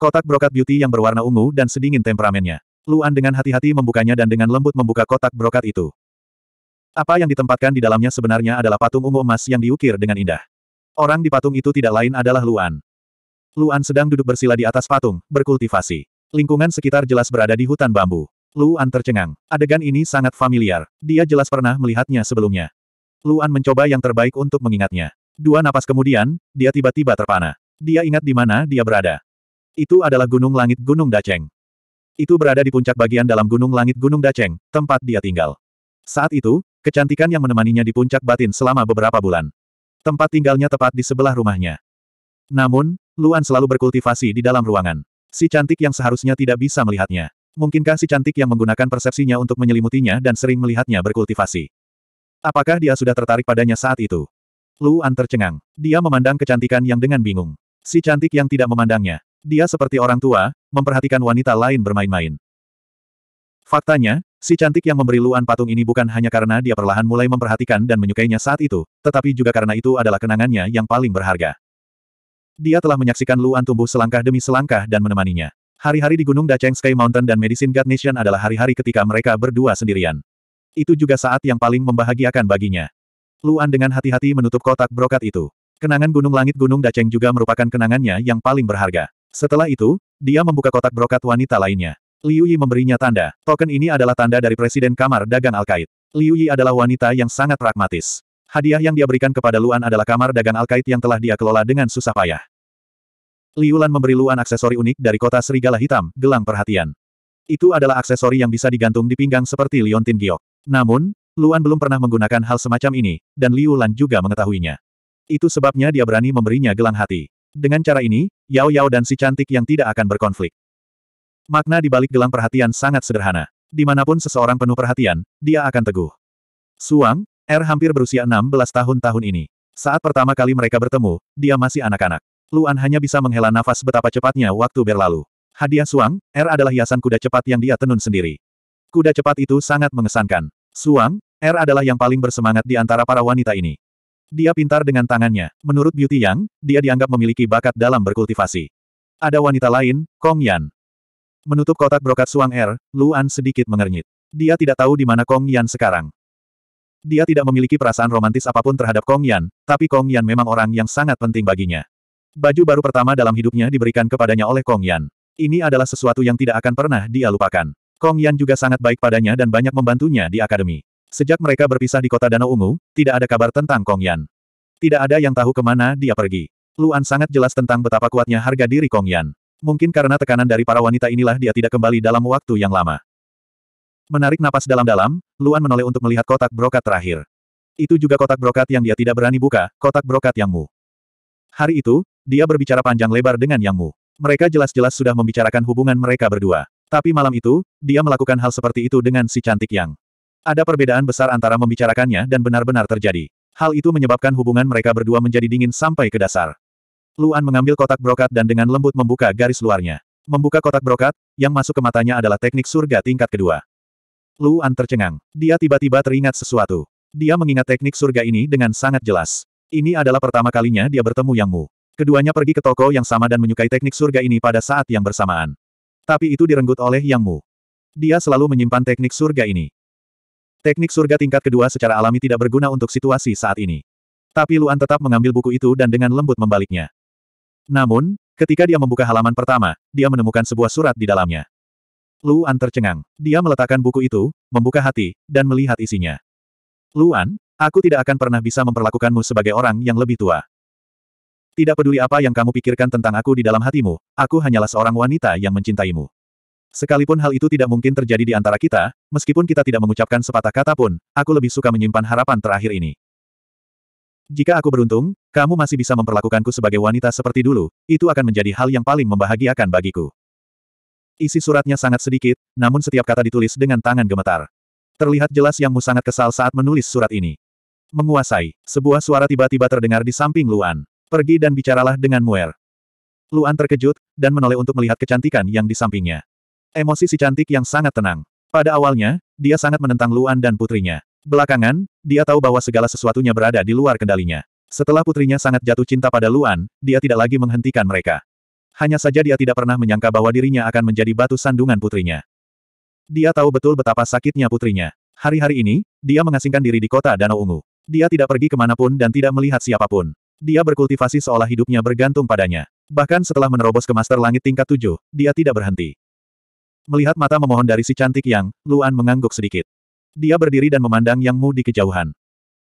Kotak brokat beauty yang berwarna ungu dan sedingin temperamennya. Luan dengan hati-hati membukanya dan dengan lembut membuka kotak brokat itu. Apa yang ditempatkan di dalamnya sebenarnya adalah patung ungu emas yang diukir dengan indah. Orang di patung itu tidak lain adalah Luan. Luan sedang duduk bersila di atas patung, berkultivasi. Lingkungan sekitar jelas berada di hutan bambu. Luan tercengang. Adegan ini sangat familiar. Dia jelas pernah melihatnya sebelumnya. Luan mencoba yang terbaik untuk mengingatnya. Dua napas kemudian, dia tiba-tiba terpana. Dia ingat di mana dia berada. Itu adalah Gunung Langit Gunung Daceng. Itu berada di puncak bagian dalam Gunung Langit Gunung Daceng, tempat dia tinggal. Saat itu, kecantikan yang menemaninya di puncak batin selama beberapa bulan. Tempat tinggalnya tepat di sebelah rumahnya. Namun, Luan selalu berkultivasi di dalam ruangan. Si cantik yang seharusnya tidak bisa melihatnya. Mungkinkah si cantik yang menggunakan persepsinya untuk menyelimutinya dan sering melihatnya berkultivasi? Apakah dia sudah tertarik padanya saat itu? Luan tercengang. Dia memandang kecantikan yang dengan bingung. Si cantik yang tidak memandangnya. Dia seperti orang tua, memperhatikan wanita lain bermain-main. Faktanya, si cantik yang memberi Luan patung ini bukan hanya karena dia perlahan mulai memperhatikan dan menyukainya saat itu, tetapi juga karena itu adalah kenangannya yang paling berharga. Dia telah menyaksikan Luan tumbuh selangkah demi selangkah dan menemaninya. Hari-hari di Gunung Daceng Sky Mountain dan Medicine God Nation adalah hari-hari ketika mereka berdua sendirian. Itu juga saat yang paling membahagiakan baginya. Luan dengan hati-hati menutup kotak brokat itu. Kenangan Gunung Langit Gunung Daceng juga merupakan kenangannya yang paling berharga. Setelah itu, dia membuka kotak brokat wanita lainnya. Liu Yi memberinya tanda. Token ini adalah tanda dari Presiden Kamar Dagang Alkait. Liu Yi adalah wanita yang sangat pragmatis. Hadiah yang dia berikan kepada Luan adalah kamar dagang Alkait yang telah dia kelola dengan susah payah. Liu Lan memberi Luan aksesori unik dari kota serigala hitam, gelang perhatian. Itu adalah aksesori yang bisa digantung di pinggang seperti liontin giok. Namun, Luan belum pernah menggunakan hal semacam ini, dan Liu Lan juga mengetahuinya. Itu sebabnya dia berani memberinya gelang hati. Dengan cara ini, Yao Yao dan si cantik yang tidak akan berkonflik. Makna di balik gelang perhatian sangat sederhana. Dimanapun seseorang penuh perhatian, dia akan teguh. Suang, R er hampir berusia 16 tahun tahun ini. Saat pertama kali mereka bertemu, dia masih anak-anak. Luan hanya bisa menghela nafas betapa cepatnya waktu berlalu. Hadiah Suang, R er adalah hiasan kuda cepat yang dia tenun sendiri. Kuda cepat itu sangat mengesankan. Suang, R er adalah yang paling bersemangat di antara para wanita ini. Dia pintar dengan tangannya. Menurut Beauty Yang, dia dianggap memiliki bakat dalam berkultivasi. Ada wanita lain, Kong Yan. Menutup kotak brokat Suang Er, Luan sedikit mengernyit. Dia tidak tahu di mana Kong Yan sekarang. Dia tidak memiliki perasaan romantis apapun terhadap Kong Yan, tapi Kong Yan memang orang yang sangat penting baginya. Baju baru pertama dalam hidupnya diberikan kepadanya oleh Kong Yan. Ini adalah sesuatu yang tidak akan pernah dia lupakan. Kong Yan juga sangat baik padanya dan banyak membantunya di akademi. Sejak mereka berpisah di kota Danau Ungu, tidak ada kabar tentang Kong Yan. Tidak ada yang tahu kemana dia pergi. Luan sangat jelas tentang betapa kuatnya harga diri Kong Yan. Mungkin karena tekanan dari para wanita inilah dia tidak kembali dalam waktu yang lama. Menarik napas dalam-dalam, Luan menoleh untuk melihat kotak brokat terakhir. Itu juga kotak brokat yang dia tidak berani buka, kotak brokat Yang Mu. Hari itu, dia berbicara panjang lebar dengan Yang Mu. Mereka jelas-jelas sudah membicarakan hubungan mereka berdua. Tapi malam itu, dia melakukan hal seperti itu dengan si cantik Yang. Ada perbedaan besar antara membicarakannya dan benar-benar terjadi. Hal itu menyebabkan hubungan mereka berdua menjadi dingin sampai ke dasar. Luan mengambil kotak brokat dan dengan lembut membuka garis luarnya. Membuka kotak brokat, yang masuk ke matanya adalah teknik surga tingkat kedua. Luan tercengang. Dia tiba-tiba teringat sesuatu. Dia mengingat teknik surga ini dengan sangat jelas. Ini adalah pertama kalinya dia bertemu Yang Mu. Keduanya pergi ke toko yang sama dan menyukai teknik surga ini pada saat yang bersamaan. Tapi itu direnggut oleh Yang Mu. Dia selalu menyimpan teknik surga ini. Teknik surga tingkat kedua secara alami tidak berguna untuk situasi saat ini. Tapi Luan tetap mengambil buku itu dan dengan lembut membaliknya. Namun, ketika dia membuka halaman pertama, dia menemukan sebuah surat di dalamnya. Luan tercengang. Dia meletakkan buku itu, membuka hati, dan melihat isinya. Luan, aku tidak akan pernah bisa memperlakukanmu sebagai orang yang lebih tua. Tidak peduli apa yang kamu pikirkan tentang aku di dalam hatimu, aku hanyalah seorang wanita yang mencintaimu. Sekalipun hal itu tidak mungkin terjadi di antara kita, meskipun kita tidak mengucapkan sepatah kata pun, aku lebih suka menyimpan harapan terakhir ini. Jika aku beruntung, kamu masih bisa memperlakukanku sebagai wanita seperti dulu, itu akan menjadi hal yang paling membahagiakan bagiku. Isi suratnya sangat sedikit, namun setiap kata ditulis dengan tangan gemetar. Terlihat jelas yang Mu sangat kesal saat menulis surat ini. Menguasai, sebuah suara tiba-tiba terdengar di samping Luan. Pergi dan bicaralah dengan Muer. Luan terkejut, dan menoleh untuk melihat kecantikan yang di sampingnya. Emosi si cantik yang sangat tenang. Pada awalnya, dia sangat menentang Luan dan putrinya. Belakangan, dia tahu bahwa segala sesuatunya berada di luar kendalinya. Setelah putrinya sangat jatuh cinta pada Luan, dia tidak lagi menghentikan mereka. Hanya saja dia tidak pernah menyangka bahwa dirinya akan menjadi batu sandungan putrinya. Dia tahu betul betapa sakitnya putrinya. Hari-hari ini, dia mengasingkan diri di kota Danau Ungu. Dia tidak pergi kemanapun dan tidak melihat siapapun. Dia berkultivasi seolah hidupnya bergantung padanya. Bahkan setelah menerobos ke Master Langit tingkat 7, dia tidak berhenti. Melihat mata memohon dari si cantik Yang, Luan mengangguk sedikit. Dia berdiri dan memandang Yang Mu di kejauhan.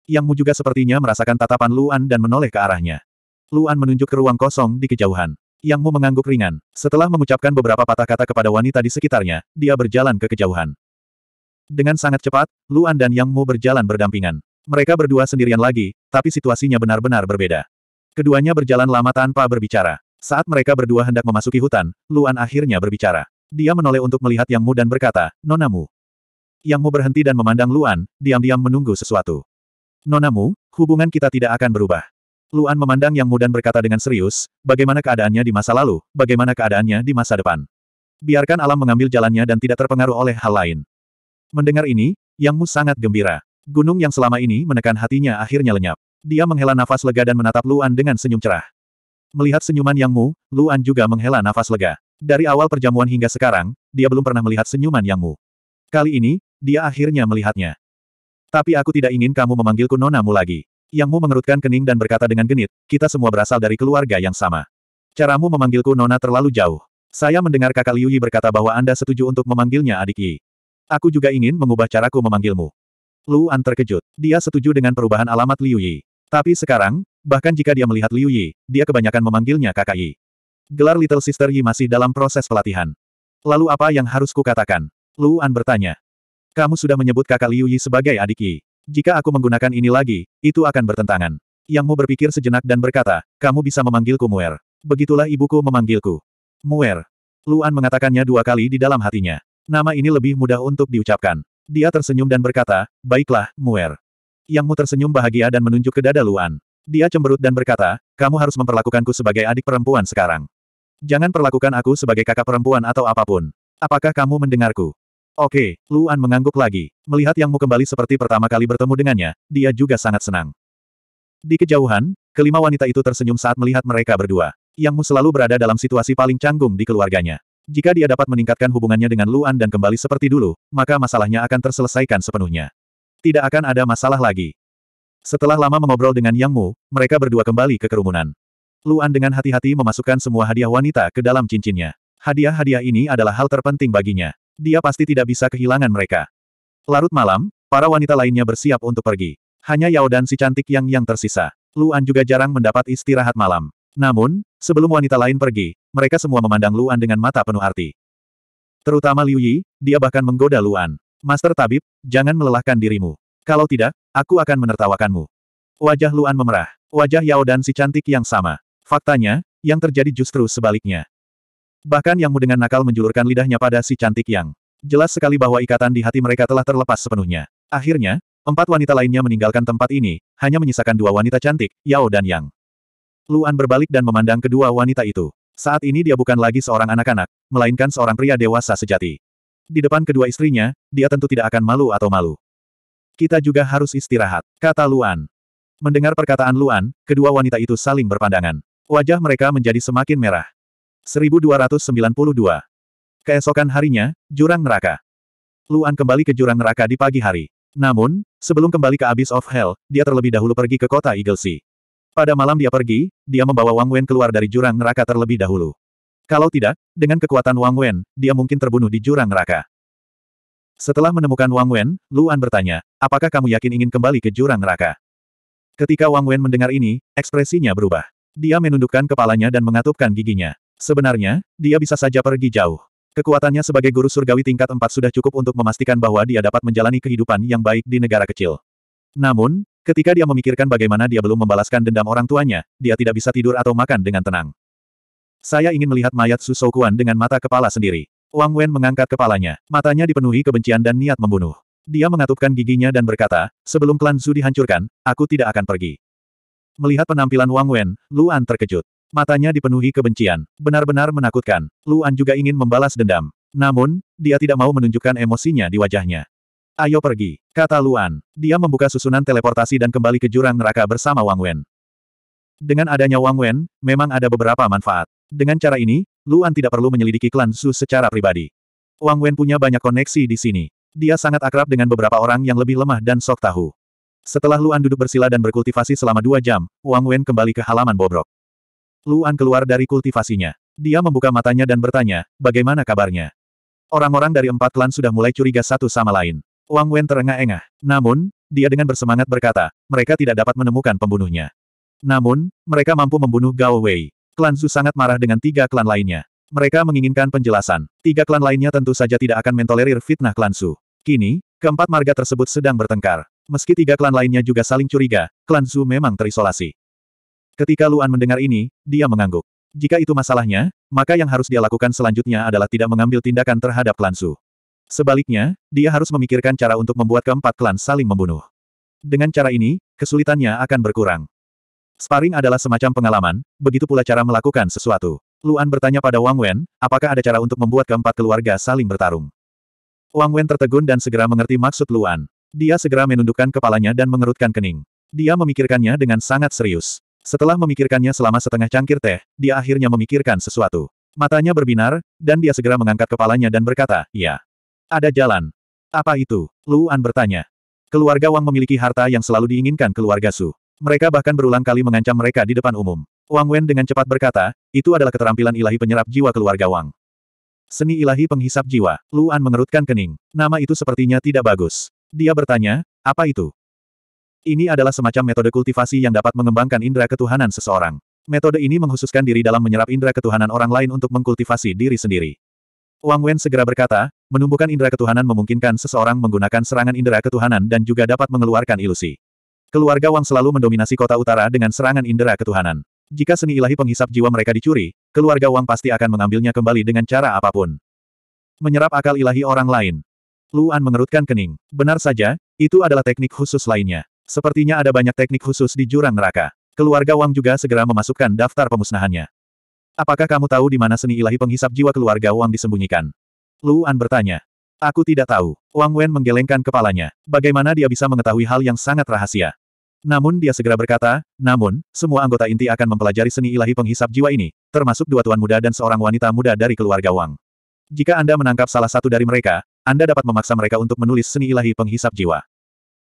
Yang Mu juga sepertinya merasakan tatapan Luan dan menoleh ke arahnya. Luan menunjuk ke ruang kosong di kejauhan. Yang Mu mengangguk ringan. Setelah mengucapkan beberapa patah kata kepada wanita di sekitarnya, dia berjalan ke kejauhan. Dengan sangat cepat, Luan dan Yang Mu berjalan berdampingan. Mereka berdua sendirian lagi, tapi situasinya benar-benar berbeda. Keduanya berjalan lama tanpa berbicara. Saat mereka berdua hendak memasuki hutan, Luan akhirnya berbicara. Dia menoleh untuk melihat Yang Mu dan berkata, Nonamu. Yang Mu berhenti dan memandang Luan, diam-diam menunggu sesuatu. Nonamu, hubungan kita tidak akan berubah. Luan memandang Yang Mu dan berkata dengan serius, bagaimana keadaannya di masa lalu, bagaimana keadaannya di masa depan. Biarkan alam mengambil jalannya dan tidak terpengaruh oleh hal lain. Mendengar ini, Yang Mu sangat gembira. Gunung yang selama ini menekan hatinya akhirnya lenyap. Dia menghela nafas lega dan menatap Luan dengan senyum cerah. Melihat senyuman Yang Mu, Luan juga menghela nafas lega. Dari awal perjamuan hingga sekarang, dia belum pernah melihat senyuman Yang Mu. Kali ini, dia akhirnya melihatnya. Tapi aku tidak ingin kamu memanggilku nonamu lagi. Yang Mu mengerutkan kening dan berkata dengan genit, kita semua berasal dari keluarga yang sama. Caramu memanggilku nona terlalu jauh. Saya mendengar kakak Liu Yi berkata bahwa Anda setuju untuk memanggilnya adik Yi. Aku juga ingin mengubah caraku memanggilmu. Luan terkejut. Dia setuju dengan perubahan alamat Liu Yi. Tapi sekarang, bahkan jika dia melihat Liu Yi, dia kebanyakan memanggilnya kakak Yi. Gelar Little Sister Yi masih dalam proses pelatihan. Lalu apa yang harus kukatakan? Luan bertanya. Kamu sudah menyebut kakak Liu Yi sebagai adik Yi. Jika aku menggunakan ini lagi, itu akan bertentangan. Yang Mu berpikir sejenak dan berkata, kamu bisa memanggilku Muer. Begitulah ibuku memanggilku. Muer. Luan mengatakannya dua kali di dalam hatinya. Nama ini lebih mudah untuk diucapkan. Dia tersenyum dan berkata, baiklah, Muer. Yang Mu tersenyum bahagia dan menunjuk ke dada Luan. Dia cemberut dan berkata, kamu harus memperlakukanku sebagai adik perempuan sekarang. Jangan perlakukan aku sebagai kakak perempuan atau apapun. Apakah kamu mendengarku? Oke, Luan mengangguk lagi. Melihat Yang Mu kembali seperti pertama kali bertemu dengannya, dia juga sangat senang. Di kejauhan, kelima wanita itu tersenyum saat melihat mereka berdua. Yang Mu selalu berada dalam situasi paling canggung di keluarganya. Jika dia dapat meningkatkan hubungannya dengan Luan dan kembali seperti dulu, maka masalahnya akan terselesaikan sepenuhnya. Tidak akan ada masalah lagi. Setelah lama mengobrol dengan Yang Mu, mereka berdua kembali ke kerumunan. Luan dengan hati-hati memasukkan semua hadiah wanita ke dalam cincinnya. Hadiah-hadiah ini adalah hal terpenting baginya. Dia pasti tidak bisa kehilangan mereka. Larut malam, para wanita lainnya bersiap untuk pergi. Hanya Yao dan si cantik yang yang tersisa. Luan juga jarang mendapat istirahat malam. Namun, sebelum wanita lain pergi, mereka semua memandang Luan dengan mata penuh arti. Terutama Liu Yi, dia bahkan menggoda Luan. Master Tabib, jangan melelahkan dirimu. Kalau tidak, aku akan menertawakanmu. Wajah Luan memerah. Wajah Yao dan si cantik yang sama. Faktanya, yang terjadi justru sebaliknya. Bahkan yang dengan nakal menjulurkan lidahnya pada si cantik yang. Jelas sekali bahwa ikatan di hati mereka telah terlepas sepenuhnya. Akhirnya, empat wanita lainnya meninggalkan tempat ini, hanya menyisakan dua wanita cantik, Yao dan Yang. Luan berbalik dan memandang kedua wanita itu. Saat ini dia bukan lagi seorang anak-anak, melainkan seorang pria dewasa sejati. Di depan kedua istrinya, dia tentu tidak akan malu atau malu. Kita juga harus istirahat, kata Luan. Mendengar perkataan Luan, kedua wanita itu saling berpandangan. Wajah mereka menjadi semakin merah. 1292. Keesokan harinya, Jurang Neraka. Luan kembali ke Jurang Neraka di pagi hari. Namun, sebelum kembali ke Abyss of Hell, dia terlebih dahulu pergi ke kota Eagle Sea. Pada malam dia pergi, dia membawa Wang Wen keluar dari Jurang Neraka terlebih dahulu. Kalau tidak, dengan kekuatan Wang Wen, dia mungkin terbunuh di Jurang Neraka. Setelah menemukan Wang Wen, Luan bertanya, apakah kamu yakin ingin kembali ke Jurang Neraka? Ketika Wang Wen mendengar ini, ekspresinya berubah. Dia menundukkan kepalanya dan mengatupkan giginya. Sebenarnya, dia bisa saja pergi jauh. Kekuatannya sebagai guru surgawi tingkat 4 sudah cukup untuk memastikan bahwa dia dapat menjalani kehidupan yang baik di negara kecil. Namun, ketika dia memikirkan bagaimana dia belum membalaskan dendam orang tuanya, dia tidak bisa tidur atau makan dengan tenang. Saya ingin melihat mayat Su Shoukuan dengan mata kepala sendiri. Wang Wen mengangkat kepalanya, matanya dipenuhi kebencian dan niat membunuh. Dia mengatupkan giginya dan berkata, sebelum klan Su dihancurkan, aku tidak akan pergi. Melihat penampilan Wang Wen, Luan terkejut. Matanya dipenuhi kebencian. Benar-benar menakutkan. Luan juga ingin membalas dendam. Namun, dia tidak mau menunjukkan emosinya di wajahnya. Ayo pergi, kata Luan. Dia membuka susunan teleportasi dan kembali ke jurang neraka bersama Wang Wen. Dengan adanya Wang Wen, memang ada beberapa manfaat. Dengan cara ini, Luan tidak perlu menyelidiki klan Su secara pribadi. Wang Wen punya banyak koneksi di sini. Dia sangat akrab dengan beberapa orang yang lebih lemah dan sok tahu. Setelah Luan duduk bersila dan berkultivasi selama dua jam, Wang Wen kembali ke halaman bobrok. Luan keluar dari kultivasinya. Dia membuka matanya dan bertanya, bagaimana kabarnya? Orang-orang dari empat klan sudah mulai curiga satu sama lain. Wang Wen terengah-engah. Namun, dia dengan bersemangat berkata, mereka tidak dapat menemukan pembunuhnya. Namun, mereka mampu membunuh Gao Wei. Klan Zhu sangat marah dengan tiga klan lainnya. Mereka menginginkan penjelasan. Tiga klan lainnya tentu saja tidak akan mentolerir fitnah klan Zhu. Kini, keempat marga tersebut sedang bertengkar. Meski tiga klan lainnya juga saling curiga, klan Zhu memang terisolasi. Ketika Luan mendengar ini, dia mengangguk. Jika itu masalahnya, maka yang harus dia lakukan selanjutnya adalah tidak mengambil tindakan terhadap klan Zhu. Sebaliknya, dia harus memikirkan cara untuk membuat keempat klan saling membunuh. Dengan cara ini, kesulitannya akan berkurang. Sparring adalah semacam pengalaman, begitu pula cara melakukan sesuatu. Luan bertanya pada Wang Wen, apakah ada cara untuk membuat keempat keluarga saling bertarung. Wang Wen tertegun dan segera mengerti maksud Luan. Dia segera menundukkan kepalanya dan mengerutkan kening. Dia memikirkannya dengan sangat serius. Setelah memikirkannya selama setengah cangkir teh, dia akhirnya memikirkan sesuatu. Matanya berbinar, dan dia segera mengangkat kepalanya dan berkata, Ya. Ada jalan. Apa itu? Luan bertanya. Keluarga Wang memiliki harta yang selalu diinginkan keluarga Su. Mereka bahkan berulang kali mengancam mereka di depan umum. Wang Wen dengan cepat berkata, itu adalah keterampilan ilahi penyerap jiwa keluarga Wang. Seni ilahi penghisap jiwa, Luan mengerutkan kening. Nama itu sepertinya tidak bagus. Dia bertanya, apa itu? Ini adalah semacam metode kultivasi yang dapat mengembangkan indera ketuhanan seseorang. Metode ini menghususkan diri dalam menyerap indera ketuhanan orang lain untuk mengkultivasi diri sendiri. Wang Wen segera berkata, menumbuhkan indera ketuhanan memungkinkan seseorang menggunakan serangan indera ketuhanan dan juga dapat mengeluarkan ilusi. Keluarga Wang selalu mendominasi kota utara dengan serangan indera ketuhanan. Jika seni ilahi penghisap jiwa mereka dicuri, keluarga Wang pasti akan mengambilnya kembali dengan cara apapun. Menyerap akal ilahi orang lain. Luan mengerutkan kening. Benar saja, itu adalah teknik khusus lainnya. Sepertinya ada banyak teknik khusus di jurang neraka. Keluarga Wang juga segera memasukkan daftar pemusnahannya. Apakah kamu tahu di mana seni ilahi penghisap jiwa keluarga Wang disembunyikan? Luan bertanya. Aku tidak tahu. Wang Wen menggelengkan kepalanya. Bagaimana dia bisa mengetahui hal yang sangat rahasia? Namun dia segera berkata, namun, semua anggota inti akan mempelajari seni ilahi penghisap jiwa ini, termasuk dua tuan muda dan seorang wanita muda dari keluarga Wang. Jika Anda menangkap salah satu dari mereka, anda dapat memaksa mereka untuk menulis seni ilahi penghisap jiwa.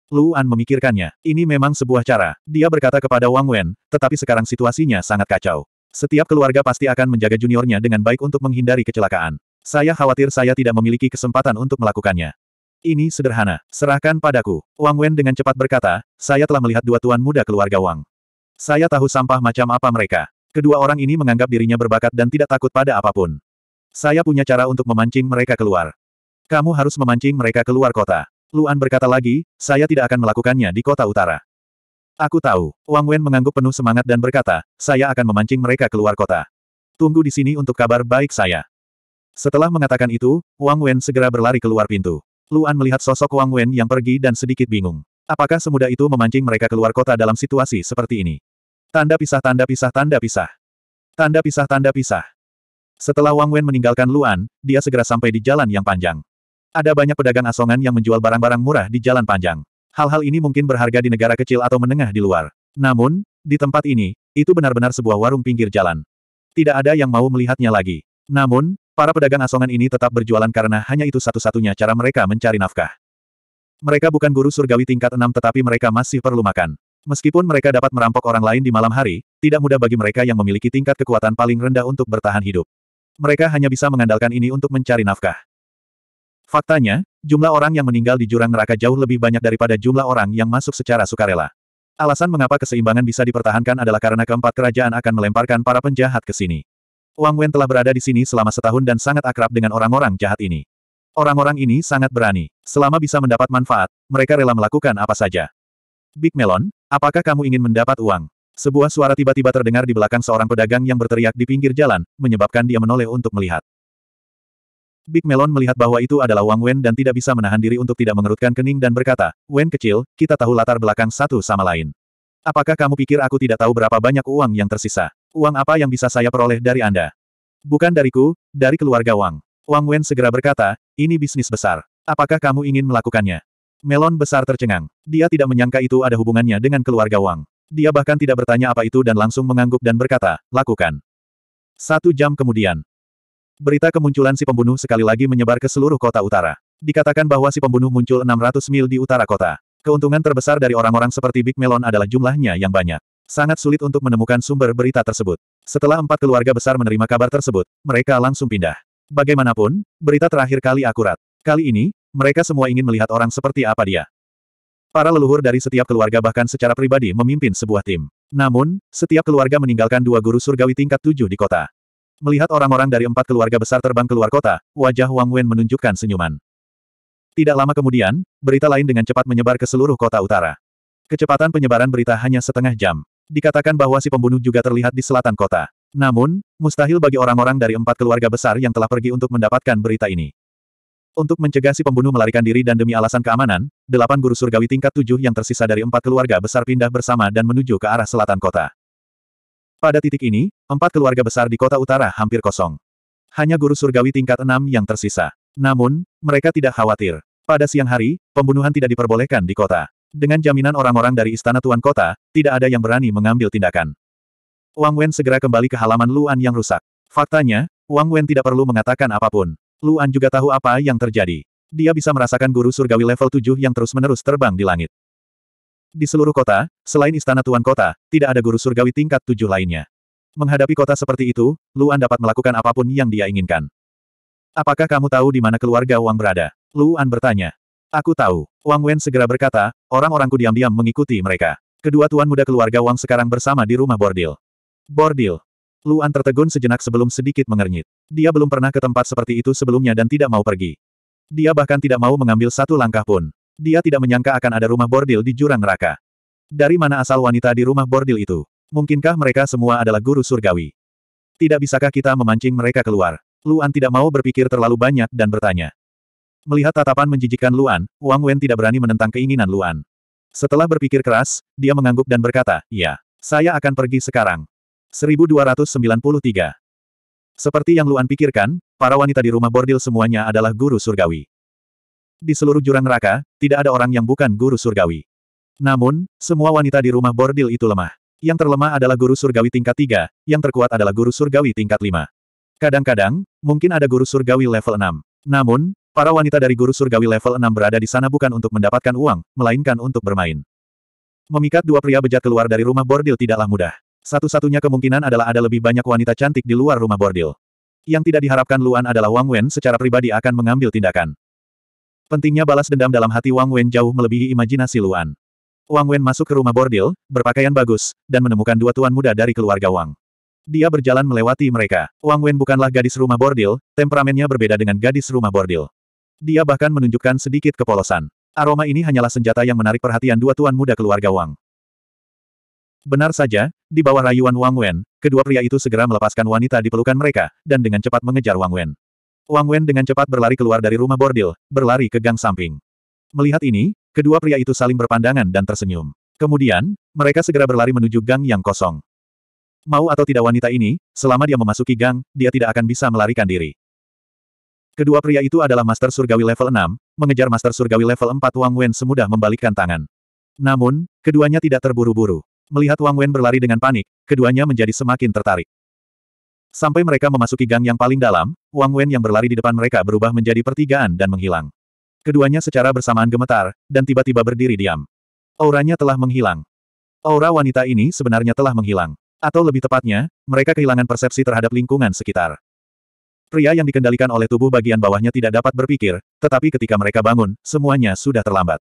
Luan memikirkannya. Ini memang sebuah cara. Dia berkata kepada Wang Wen, tetapi sekarang situasinya sangat kacau. Setiap keluarga pasti akan menjaga juniornya dengan baik untuk menghindari kecelakaan. Saya khawatir saya tidak memiliki kesempatan untuk melakukannya. Ini sederhana. Serahkan padaku. Wang Wen dengan cepat berkata, saya telah melihat dua tuan muda keluarga Wang. Saya tahu sampah macam apa mereka. Kedua orang ini menganggap dirinya berbakat dan tidak takut pada apapun. Saya punya cara untuk memancing mereka keluar. Kamu harus memancing mereka keluar kota. Luan berkata lagi, saya tidak akan melakukannya di kota utara. Aku tahu, Wang Wen mengangguk penuh semangat dan berkata, saya akan memancing mereka keluar kota. Tunggu di sini untuk kabar baik saya. Setelah mengatakan itu, Wang Wen segera berlari keluar pintu. Luan melihat sosok Wang Wen yang pergi dan sedikit bingung. Apakah semudah itu memancing mereka keluar kota dalam situasi seperti ini? Tanda pisah tanda pisah tanda pisah. Tanda pisah tanda pisah. Setelah Wang Wen meninggalkan Luan, dia segera sampai di jalan yang panjang. Ada banyak pedagang asongan yang menjual barang-barang murah di jalan panjang. Hal-hal ini mungkin berharga di negara kecil atau menengah di luar. Namun, di tempat ini, itu benar-benar sebuah warung pinggir jalan. Tidak ada yang mau melihatnya lagi. Namun, para pedagang asongan ini tetap berjualan karena hanya itu satu-satunya cara mereka mencari nafkah. Mereka bukan guru surgawi tingkat enam tetapi mereka masih perlu makan. Meskipun mereka dapat merampok orang lain di malam hari, tidak mudah bagi mereka yang memiliki tingkat kekuatan paling rendah untuk bertahan hidup. Mereka hanya bisa mengandalkan ini untuk mencari nafkah. Faktanya, jumlah orang yang meninggal di jurang neraka jauh lebih banyak daripada jumlah orang yang masuk secara sukarela. Alasan mengapa keseimbangan bisa dipertahankan adalah karena keempat kerajaan akan melemparkan para penjahat ke sini. Wang Wen telah berada di sini selama setahun dan sangat akrab dengan orang-orang jahat ini. Orang-orang ini sangat berani. Selama bisa mendapat manfaat, mereka rela melakukan apa saja. Big Melon, apakah kamu ingin mendapat uang? Sebuah suara tiba-tiba terdengar di belakang seorang pedagang yang berteriak di pinggir jalan, menyebabkan dia menoleh untuk melihat. Big Melon melihat bahwa itu adalah Wang Wen dan tidak bisa menahan diri untuk tidak mengerutkan kening dan berkata, Wen kecil, kita tahu latar belakang satu sama lain. Apakah kamu pikir aku tidak tahu berapa banyak uang yang tersisa? Uang apa yang bisa saya peroleh dari Anda? Bukan dariku, dari keluarga Wang. Wang Wen segera berkata, ini bisnis besar. Apakah kamu ingin melakukannya? Melon besar tercengang. Dia tidak menyangka itu ada hubungannya dengan keluarga Wang. Dia bahkan tidak bertanya apa itu dan langsung mengangguk dan berkata, lakukan. Satu jam kemudian, Berita kemunculan si pembunuh sekali lagi menyebar ke seluruh kota utara. Dikatakan bahwa si pembunuh muncul 600 mil di utara kota. Keuntungan terbesar dari orang-orang seperti Big Melon adalah jumlahnya yang banyak. Sangat sulit untuk menemukan sumber berita tersebut. Setelah empat keluarga besar menerima kabar tersebut, mereka langsung pindah. Bagaimanapun, berita terakhir kali akurat. Kali ini, mereka semua ingin melihat orang seperti apa dia. Para leluhur dari setiap keluarga bahkan secara pribadi memimpin sebuah tim. Namun, setiap keluarga meninggalkan dua guru surgawi tingkat tujuh di kota. Melihat orang-orang dari empat keluarga besar terbang keluar kota, wajah Wang Wen menunjukkan senyuman. Tidak lama kemudian, berita lain dengan cepat menyebar ke seluruh kota utara. Kecepatan penyebaran berita hanya setengah jam. Dikatakan bahwa si pembunuh juga terlihat di selatan kota. Namun, mustahil bagi orang-orang dari empat keluarga besar yang telah pergi untuk mendapatkan berita ini. Untuk mencegah si pembunuh melarikan diri dan demi alasan keamanan, delapan guru surgawi tingkat tujuh yang tersisa dari empat keluarga besar pindah bersama dan menuju ke arah selatan kota. Pada titik ini, empat keluarga besar di kota utara hampir kosong. Hanya guru surgawi tingkat enam yang tersisa. Namun, mereka tidak khawatir. Pada siang hari, pembunuhan tidak diperbolehkan di kota. Dengan jaminan orang-orang dari istana tuan kota, tidak ada yang berani mengambil tindakan. Wang Wen segera kembali ke halaman Luan yang rusak. Faktanya, Wang Wen tidak perlu mengatakan apapun. Luan juga tahu apa yang terjadi. Dia bisa merasakan guru surgawi level 7 yang terus-menerus terbang di langit. Di seluruh kota, selain istana tuan kota, tidak ada guru surgawi tingkat tujuh lainnya. Menghadapi kota seperti itu, Luan dapat melakukan apapun yang dia inginkan. Apakah kamu tahu di mana keluarga Wang berada? Luan bertanya. Aku tahu. Wang Wen segera berkata, orang-orangku diam-diam mengikuti mereka. Kedua tuan muda keluarga Wang sekarang bersama di rumah bordil. Bordil. Luan tertegun sejenak sebelum sedikit mengernyit. Dia belum pernah ke tempat seperti itu sebelumnya dan tidak mau pergi. Dia bahkan tidak mau mengambil satu langkah pun. Dia tidak menyangka akan ada rumah bordil di jurang neraka. Dari mana asal wanita di rumah bordil itu? Mungkinkah mereka semua adalah guru surgawi? Tidak bisakah kita memancing mereka keluar? Luan tidak mau berpikir terlalu banyak dan bertanya. Melihat tatapan menjijikan Luan, Wang Wen tidak berani menentang keinginan Luan. Setelah berpikir keras, dia mengangguk dan berkata, Ya, saya akan pergi sekarang. 1293 Seperti yang Luan pikirkan, para wanita di rumah bordil semuanya adalah guru surgawi. Di seluruh jurang neraka, tidak ada orang yang bukan guru surgawi. Namun, semua wanita di rumah bordil itu lemah. Yang terlemah adalah guru surgawi tingkat 3, yang terkuat adalah guru surgawi tingkat 5. Kadang-kadang, mungkin ada guru surgawi level 6. Namun, para wanita dari guru surgawi level 6 berada di sana bukan untuk mendapatkan uang, melainkan untuk bermain. Memikat dua pria bejat keluar dari rumah bordil tidaklah mudah. Satu-satunya kemungkinan adalah ada lebih banyak wanita cantik di luar rumah bordil. Yang tidak diharapkan Luan adalah Wang Wen secara pribadi akan mengambil tindakan. Pentingnya balas dendam dalam hati Wang Wen jauh melebihi imajinasi Luan. Wang Wen masuk ke rumah bordil, berpakaian bagus, dan menemukan dua tuan muda dari keluarga Wang. Dia berjalan melewati mereka. Wang Wen bukanlah gadis rumah bordil, temperamennya berbeda dengan gadis rumah bordil. Dia bahkan menunjukkan sedikit kepolosan. Aroma ini hanyalah senjata yang menarik perhatian dua tuan muda keluarga Wang. Benar saja, di bawah rayuan Wang Wen, kedua pria itu segera melepaskan wanita di pelukan mereka, dan dengan cepat mengejar Wang Wen. Wang Wen dengan cepat berlari keluar dari rumah bordil, berlari ke gang samping. Melihat ini, kedua pria itu saling berpandangan dan tersenyum. Kemudian, mereka segera berlari menuju gang yang kosong. Mau atau tidak wanita ini, selama dia memasuki gang, dia tidak akan bisa melarikan diri. Kedua pria itu adalah Master Surgawi level 6, mengejar Master Surgawi level 4 Wang Wen semudah membalikkan tangan. Namun, keduanya tidak terburu-buru. Melihat Wang Wen berlari dengan panik, keduanya menjadi semakin tertarik. Sampai mereka memasuki gang yang paling dalam, Wang Wen yang berlari di depan mereka berubah menjadi pertigaan dan menghilang. Keduanya secara bersamaan gemetar, dan tiba-tiba berdiri diam. Auranya telah menghilang. Aura wanita ini sebenarnya telah menghilang. Atau lebih tepatnya, mereka kehilangan persepsi terhadap lingkungan sekitar. Pria yang dikendalikan oleh tubuh bagian bawahnya tidak dapat berpikir, tetapi ketika mereka bangun, semuanya sudah terlambat.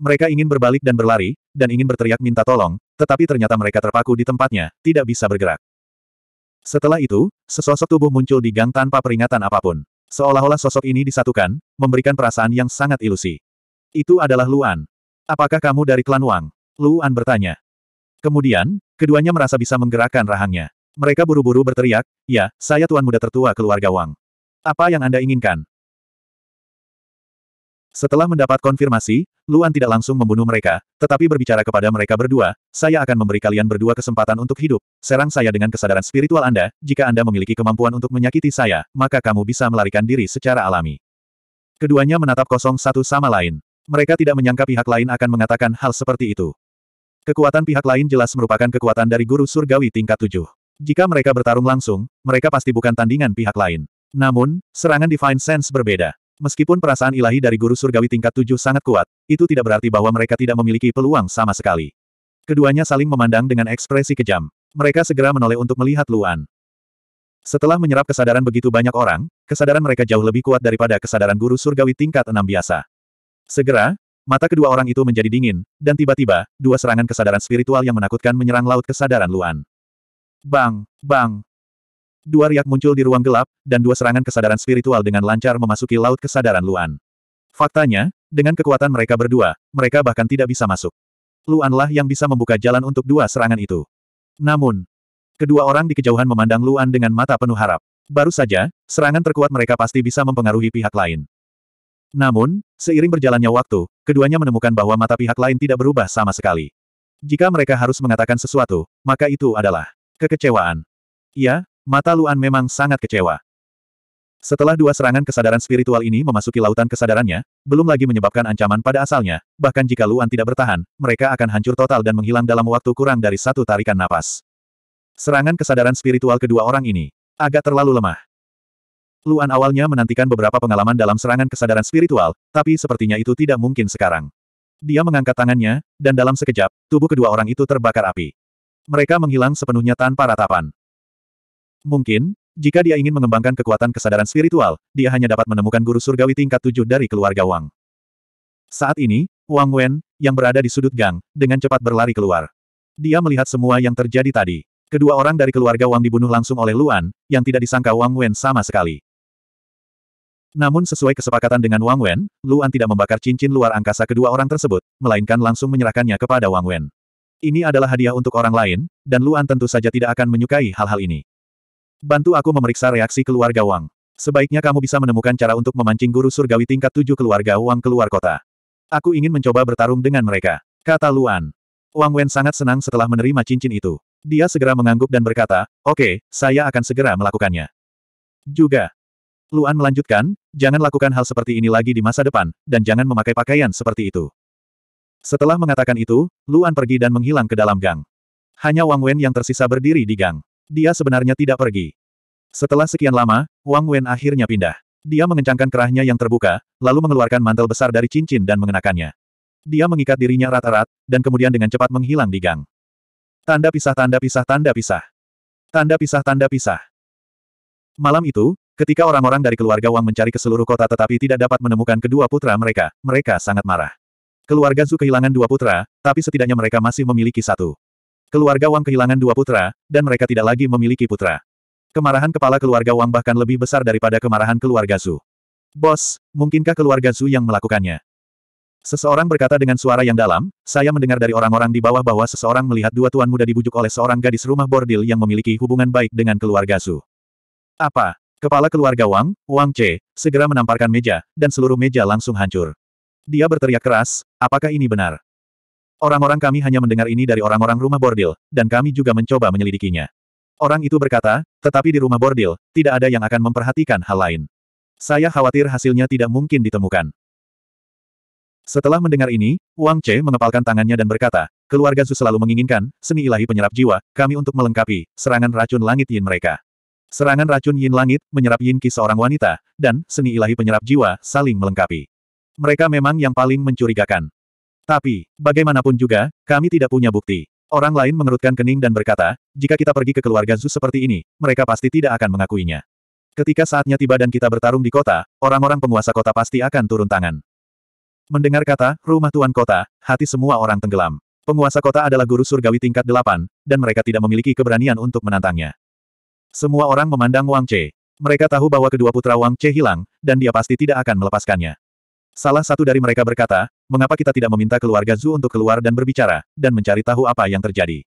Mereka ingin berbalik dan berlari, dan ingin berteriak minta tolong, tetapi ternyata mereka terpaku di tempatnya, tidak bisa bergerak. Setelah itu, sesosok tubuh muncul di gang tanpa peringatan apapun. Seolah-olah sosok ini disatukan, memberikan perasaan yang sangat ilusi. Itu adalah Luan. Apakah kamu dari klan Wang? Luan bertanya. Kemudian, keduanya merasa bisa menggerakkan rahangnya. Mereka buru-buru berteriak, ya, saya tuan muda tertua keluarga Wang. Apa yang Anda inginkan? Setelah mendapat konfirmasi, Luan tidak langsung membunuh mereka, tetapi berbicara kepada mereka berdua, saya akan memberi kalian berdua kesempatan untuk hidup, serang saya dengan kesadaran spiritual Anda, jika Anda memiliki kemampuan untuk menyakiti saya, maka kamu bisa melarikan diri secara alami. Keduanya menatap kosong satu sama lain. Mereka tidak menyangka pihak lain akan mengatakan hal seperti itu. Kekuatan pihak lain jelas merupakan kekuatan dari guru surgawi tingkat tujuh. Jika mereka bertarung langsung, mereka pasti bukan tandingan pihak lain. Namun, serangan Divine Sense berbeda. Meskipun perasaan ilahi dari guru surgawi tingkat tujuh sangat kuat, itu tidak berarti bahwa mereka tidak memiliki peluang sama sekali. Keduanya saling memandang dengan ekspresi kejam. Mereka segera menoleh untuk melihat Luan. Setelah menyerap kesadaran begitu banyak orang, kesadaran mereka jauh lebih kuat daripada kesadaran guru surgawi tingkat enam biasa. Segera, mata kedua orang itu menjadi dingin, dan tiba-tiba, dua serangan kesadaran spiritual yang menakutkan menyerang laut kesadaran Luan. Bang, bang, Dua riak muncul di ruang gelap, dan dua serangan kesadaran spiritual dengan lancar memasuki laut kesadaran Luan. Faktanya, dengan kekuatan mereka berdua, mereka bahkan tidak bisa masuk. Luanlah yang bisa membuka jalan untuk dua serangan itu. Namun, kedua orang di kejauhan memandang Luan dengan mata penuh harap. Baru saja, serangan terkuat mereka pasti bisa mempengaruhi pihak lain. Namun, seiring berjalannya waktu, keduanya menemukan bahwa mata pihak lain tidak berubah sama sekali. Jika mereka harus mengatakan sesuatu, maka itu adalah kekecewaan. Ya, Mata Luan memang sangat kecewa. Setelah dua serangan kesadaran spiritual ini memasuki lautan kesadarannya, belum lagi menyebabkan ancaman pada asalnya, bahkan jika Luan tidak bertahan, mereka akan hancur total dan menghilang dalam waktu kurang dari satu tarikan napas. Serangan kesadaran spiritual kedua orang ini agak terlalu lemah. Luan awalnya menantikan beberapa pengalaman dalam serangan kesadaran spiritual, tapi sepertinya itu tidak mungkin sekarang. Dia mengangkat tangannya, dan dalam sekejap, tubuh kedua orang itu terbakar api. Mereka menghilang sepenuhnya tanpa ratapan. Mungkin, jika dia ingin mengembangkan kekuatan kesadaran spiritual, dia hanya dapat menemukan guru surgawi tingkat tujuh dari keluarga Wang. Saat ini, Wang Wen, yang berada di sudut gang, dengan cepat berlari keluar. Dia melihat semua yang terjadi tadi. Kedua orang dari keluarga Wang dibunuh langsung oleh Luan, yang tidak disangka Wang Wen sama sekali. Namun sesuai kesepakatan dengan Wang Wen, Luan tidak membakar cincin luar angkasa kedua orang tersebut, melainkan langsung menyerahkannya kepada Wang Wen. Ini adalah hadiah untuk orang lain, dan Luan tentu saja tidak akan menyukai hal-hal ini. Bantu aku memeriksa reaksi keluarga Wang. Sebaiknya kamu bisa menemukan cara untuk memancing guru surgawi tingkat tujuh keluarga Wang keluar kota. Aku ingin mencoba bertarung dengan mereka, kata Luan. Wang Wen sangat senang setelah menerima cincin itu. Dia segera mengangguk dan berkata, oke, okay, saya akan segera melakukannya. Juga. Luan melanjutkan, jangan lakukan hal seperti ini lagi di masa depan, dan jangan memakai pakaian seperti itu. Setelah mengatakan itu, Luan pergi dan menghilang ke dalam gang. Hanya Wang Wen yang tersisa berdiri di gang. Dia sebenarnya tidak pergi. Setelah sekian lama, Wang Wen akhirnya pindah. Dia mengencangkan kerahnya yang terbuka, lalu mengeluarkan mantel besar dari cincin dan mengenakannya. Dia mengikat dirinya rata erat dan kemudian dengan cepat menghilang di gang. Tanda pisah tanda pisah tanda pisah. Tanda pisah tanda pisah. Malam itu, ketika orang-orang dari keluarga Wang mencari ke seluruh kota tetapi tidak dapat menemukan kedua putra mereka, mereka sangat marah. Keluarga Zhu kehilangan dua putra, tapi setidaknya mereka masih memiliki satu. Keluarga Wang kehilangan dua putra, dan mereka tidak lagi memiliki putra. Kemarahan kepala keluarga Wang bahkan lebih besar daripada kemarahan keluarga Zhu. Bos, mungkinkah keluarga Zhu yang melakukannya? Seseorang berkata dengan suara yang dalam, saya mendengar dari orang-orang di bawah bahwa seseorang melihat dua tuan muda dibujuk oleh seorang gadis rumah bordil yang memiliki hubungan baik dengan keluarga Zhu. Apa? Kepala keluarga Wang, Wang Che, segera menamparkan meja, dan seluruh meja langsung hancur. Dia berteriak keras, apakah ini benar? Orang-orang kami hanya mendengar ini dari orang-orang rumah bordil, dan kami juga mencoba menyelidikinya. Orang itu berkata, tetapi di rumah bordil, tidak ada yang akan memperhatikan hal lain. Saya khawatir hasilnya tidak mungkin ditemukan. Setelah mendengar ini, Wang Che mengepalkan tangannya dan berkata, keluarga Zu selalu menginginkan, seni ilahi penyerap jiwa, kami untuk melengkapi, serangan racun langit yin mereka. Serangan racun yin langit, menyerap yin ki seorang wanita, dan, seni ilahi penyerap jiwa, saling melengkapi. Mereka memang yang paling mencurigakan. Tapi, bagaimanapun juga, kami tidak punya bukti. Orang lain mengerutkan kening dan berkata, jika kita pergi ke keluarga Zu seperti ini, mereka pasti tidak akan mengakuinya. Ketika saatnya tiba dan kita bertarung di kota, orang-orang penguasa kota pasti akan turun tangan. Mendengar kata, rumah tuan kota, hati semua orang tenggelam. Penguasa kota adalah guru surgawi tingkat delapan, dan mereka tidak memiliki keberanian untuk menantangnya. Semua orang memandang Wang Che. Mereka tahu bahwa kedua putra Wang Che hilang, dan dia pasti tidak akan melepaskannya. Salah satu dari mereka berkata, mengapa kita tidak meminta keluarga Zhu untuk keluar dan berbicara, dan mencari tahu apa yang terjadi.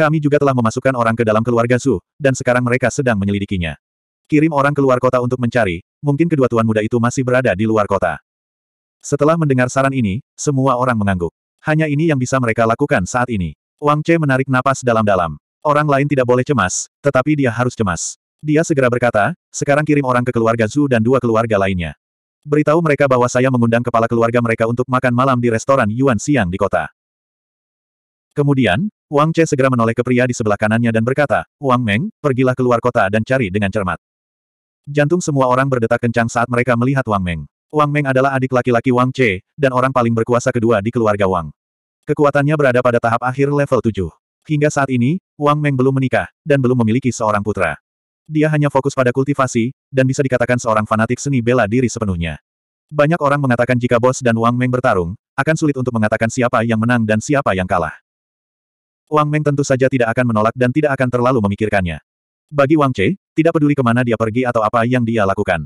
Kami juga telah memasukkan orang ke dalam keluarga Zhu, dan sekarang mereka sedang menyelidikinya. Kirim orang keluar kota untuk mencari, mungkin kedua tuan muda itu masih berada di luar kota. Setelah mendengar saran ini, semua orang mengangguk. Hanya ini yang bisa mereka lakukan saat ini. Wang Che menarik napas dalam-dalam. Orang lain tidak boleh cemas, tetapi dia harus cemas. Dia segera berkata, sekarang kirim orang ke keluarga Zhu dan dua keluarga lainnya beritahu mereka bahwa saya mengundang kepala keluarga mereka untuk makan malam di restoran Yuan Xiang di kota. Kemudian, Wang Che segera menoleh ke pria di sebelah kanannya dan berkata, Wang Meng, pergilah keluar kota dan cari dengan cermat. Jantung semua orang berdetak kencang saat mereka melihat Wang Meng. Wang Meng adalah adik laki-laki Wang Che, dan orang paling berkuasa kedua di keluarga Wang. Kekuatannya berada pada tahap akhir level 7. Hingga saat ini, Wang Meng belum menikah, dan belum memiliki seorang putra. Dia hanya fokus pada kultivasi, dan bisa dikatakan seorang fanatik seni bela diri sepenuhnya. Banyak orang mengatakan jika Bos dan Wang Meng bertarung, akan sulit untuk mengatakan siapa yang menang dan siapa yang kalah. Wang Meng tentu saja tidak akan menolak dan tidak akan terlalu memikirkannya. Bagi Wang Che, tidak peduli kemana dia pergi atau apa yang dia lakukan.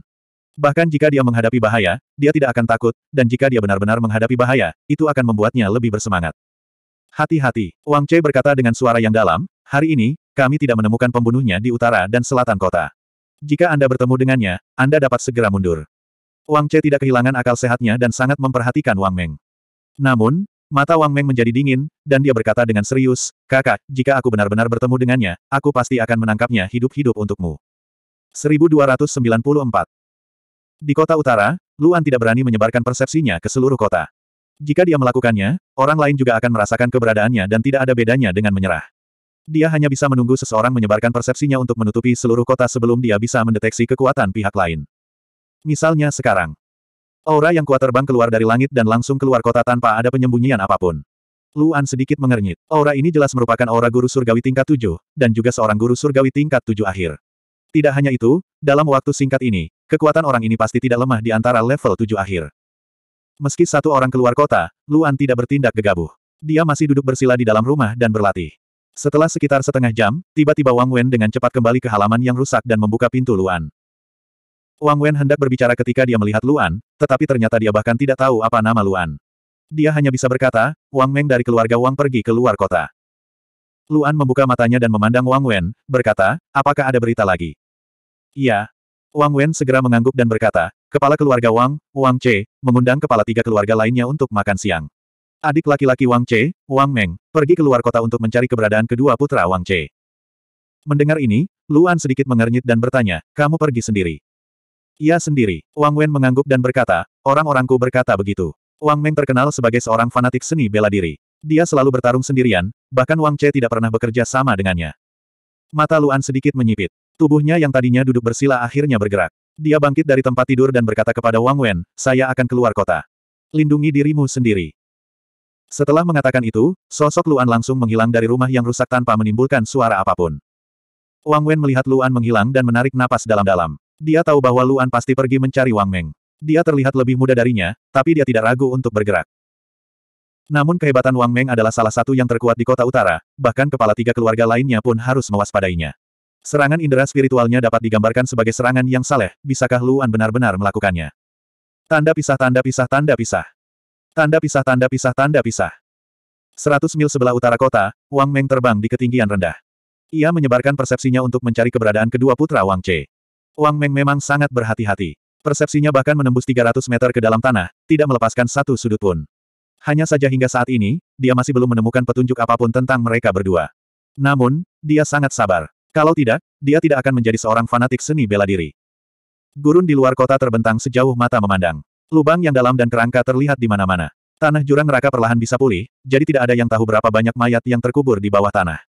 Bahkan jika dia menghadapi bahaya, dia tidak akan takut, dan jika dia benar-benar menghadapi bahaya, itu akan membuatnya lebih bersemangat. Hati-hati, Wang Che berkata dengan suara yang dalam, hari ini, kami tidak menemukan pembunuhnya di utara dan selatan kota. Jika Anda bertemu dengannya, Anda dapat segera mundur. Wang Che tidak kehilangan akal sehatnya dan sangat memperhatikan Wang Meng. Namun, mata Wang Meng menjadi dingin, dan dia berkata dengan serius, Kakak, jika aku benar-benar bertemu dengannya, aku pasti akan menangkapnya hidup-hidup untukmu. 1294 Di kota utara, Luan tidak berani menyebarkan persepsinya ke seluruh kota. Jika dia melakukannya, orang lain juga akan merasakan keberadaannya dan tidak ada bedanya dengan menyerah. Dia hanya bisa menunggu seseorang menyebarkan persepsinya untuk menutupi seluruh kota sebelum dia bisa mendeteksi kekuatan pihak lain. Misalnya sekarang. Aura yang kuat terbang keluar dari langit dan langsung keluar kota tanpa ada penyembunyian apapun. Luan sedikit mengernyit. Aura ini jelas merupakan aura guru surgawi tingkat tujuh, dan juga seorang guru surgawi tingkat tujuh akhir. Tidak hanya itu, dalam waktu singkat ini, kekuatan orang ini pasti tidak lemah di antara level tujuh akhir. Meski satu orang keluar kota, Luan tidak bertindak gegabah. Dia masih duduk bersila di dalam rumah dan berlatih. Setelah sekitar setengah jam, tiba-tiba Wang Wen dengan cepat kembali ke halaman yang rusak dan membuka pintu Luan. Wang Wen hendak berbicara ketika dia melihat Luan, tetapi ternyata dia bahkan tidak tahu apa nama Luan. Dia hanya bisa berkata, Wang Meng dari keluarga Wang pergi ke luar kota. Luan membuka matanya dan memandang Wang Wen, berkata, apakah ada berita lagi? Iya. Wang Wen segera mengangguk dan berkata, kepala keluarga Wang, Wang Che, mengundang kepala tiga keluarga lainnya untuk makan siang. Adik laki-laki Wang Che, Wang Meng, pergi keluar kota untuk mencari keberadaan kedua putra Wang Che. Mendengar ini, Luan sedikit mengernyit dan bertanya, kamu pergi sendiri. Ia sendiri, Wang Wen mengangguk dan berkata, orang-orangku berkata begitu. Wang Meng terkenal sebagai seorang fanatik seni bela diri. Dia selalu bertarung sendirian, bahkan Wang Che tidak pernah bekerja sama dengannya. Mata Luan sedikit menyipit. Tubuhnya yang tadinya duduk bersila akhirnya bergerak. Dia bangkit dari tempat tidur dan berkata kepada Wang Wen, saya akan keluar kota. Lindungi dirimu sendiri. Setelah mengatakan itu, sosok Luan langsung menghilang dari rumah yang rusak tanpa menimbulkan suara apapun. Wang Wen melihat Luan menghilang dan menarik napas dalam-dalam. Dia tahu bahwa Luan pasti pergi mencari Wang Meng. Dia terlihat lebih muda darinya, tapi dia tidak ragu untuk bergerak. Namun kehebatan Wang Meng adalah salah satu yang terkuat di kota utara, bahkan kepala tiga keluarga lainnya pun harus mewaspadainya. Serangan indera spiritualnya dapat digambarkan sebagai serangan yang saleh, bisakah Luan benar-benar melakukannya? Tanda pisah tanda pisah tanda pisah. Tanda pisah tanda pisah tanda pisah. 100 mil sebelah utara kota, Wang Meng terbang di ketinggian rendah. Ia menyebarkan persepsinya untuk mencari keberadaan kedua putra Wang Che. Wang Meng memang sangat berhati-hati. Persepsinya bahkan menembus 300 meter ke dalam tanah, tidak melepaskan satu sudut pun. Hanya saja hingga saat ini, dia masih belum menemukan petunjuk apapun tentang mereka berdua. Namun, dia sangat sabar. Kalau tidak, dia tidak akan menjadi seorang fanatik seni bela diri. Gurun di luar kota terbentang sejauh mata memandang. Lubang yang dalam dan kerangka terlihat di mana-mana. Tanah jurang neraka perlahan bisa pulih, jadi tidak ada yang tahu berapa banyak mayat yang terkubur di bawah tanah.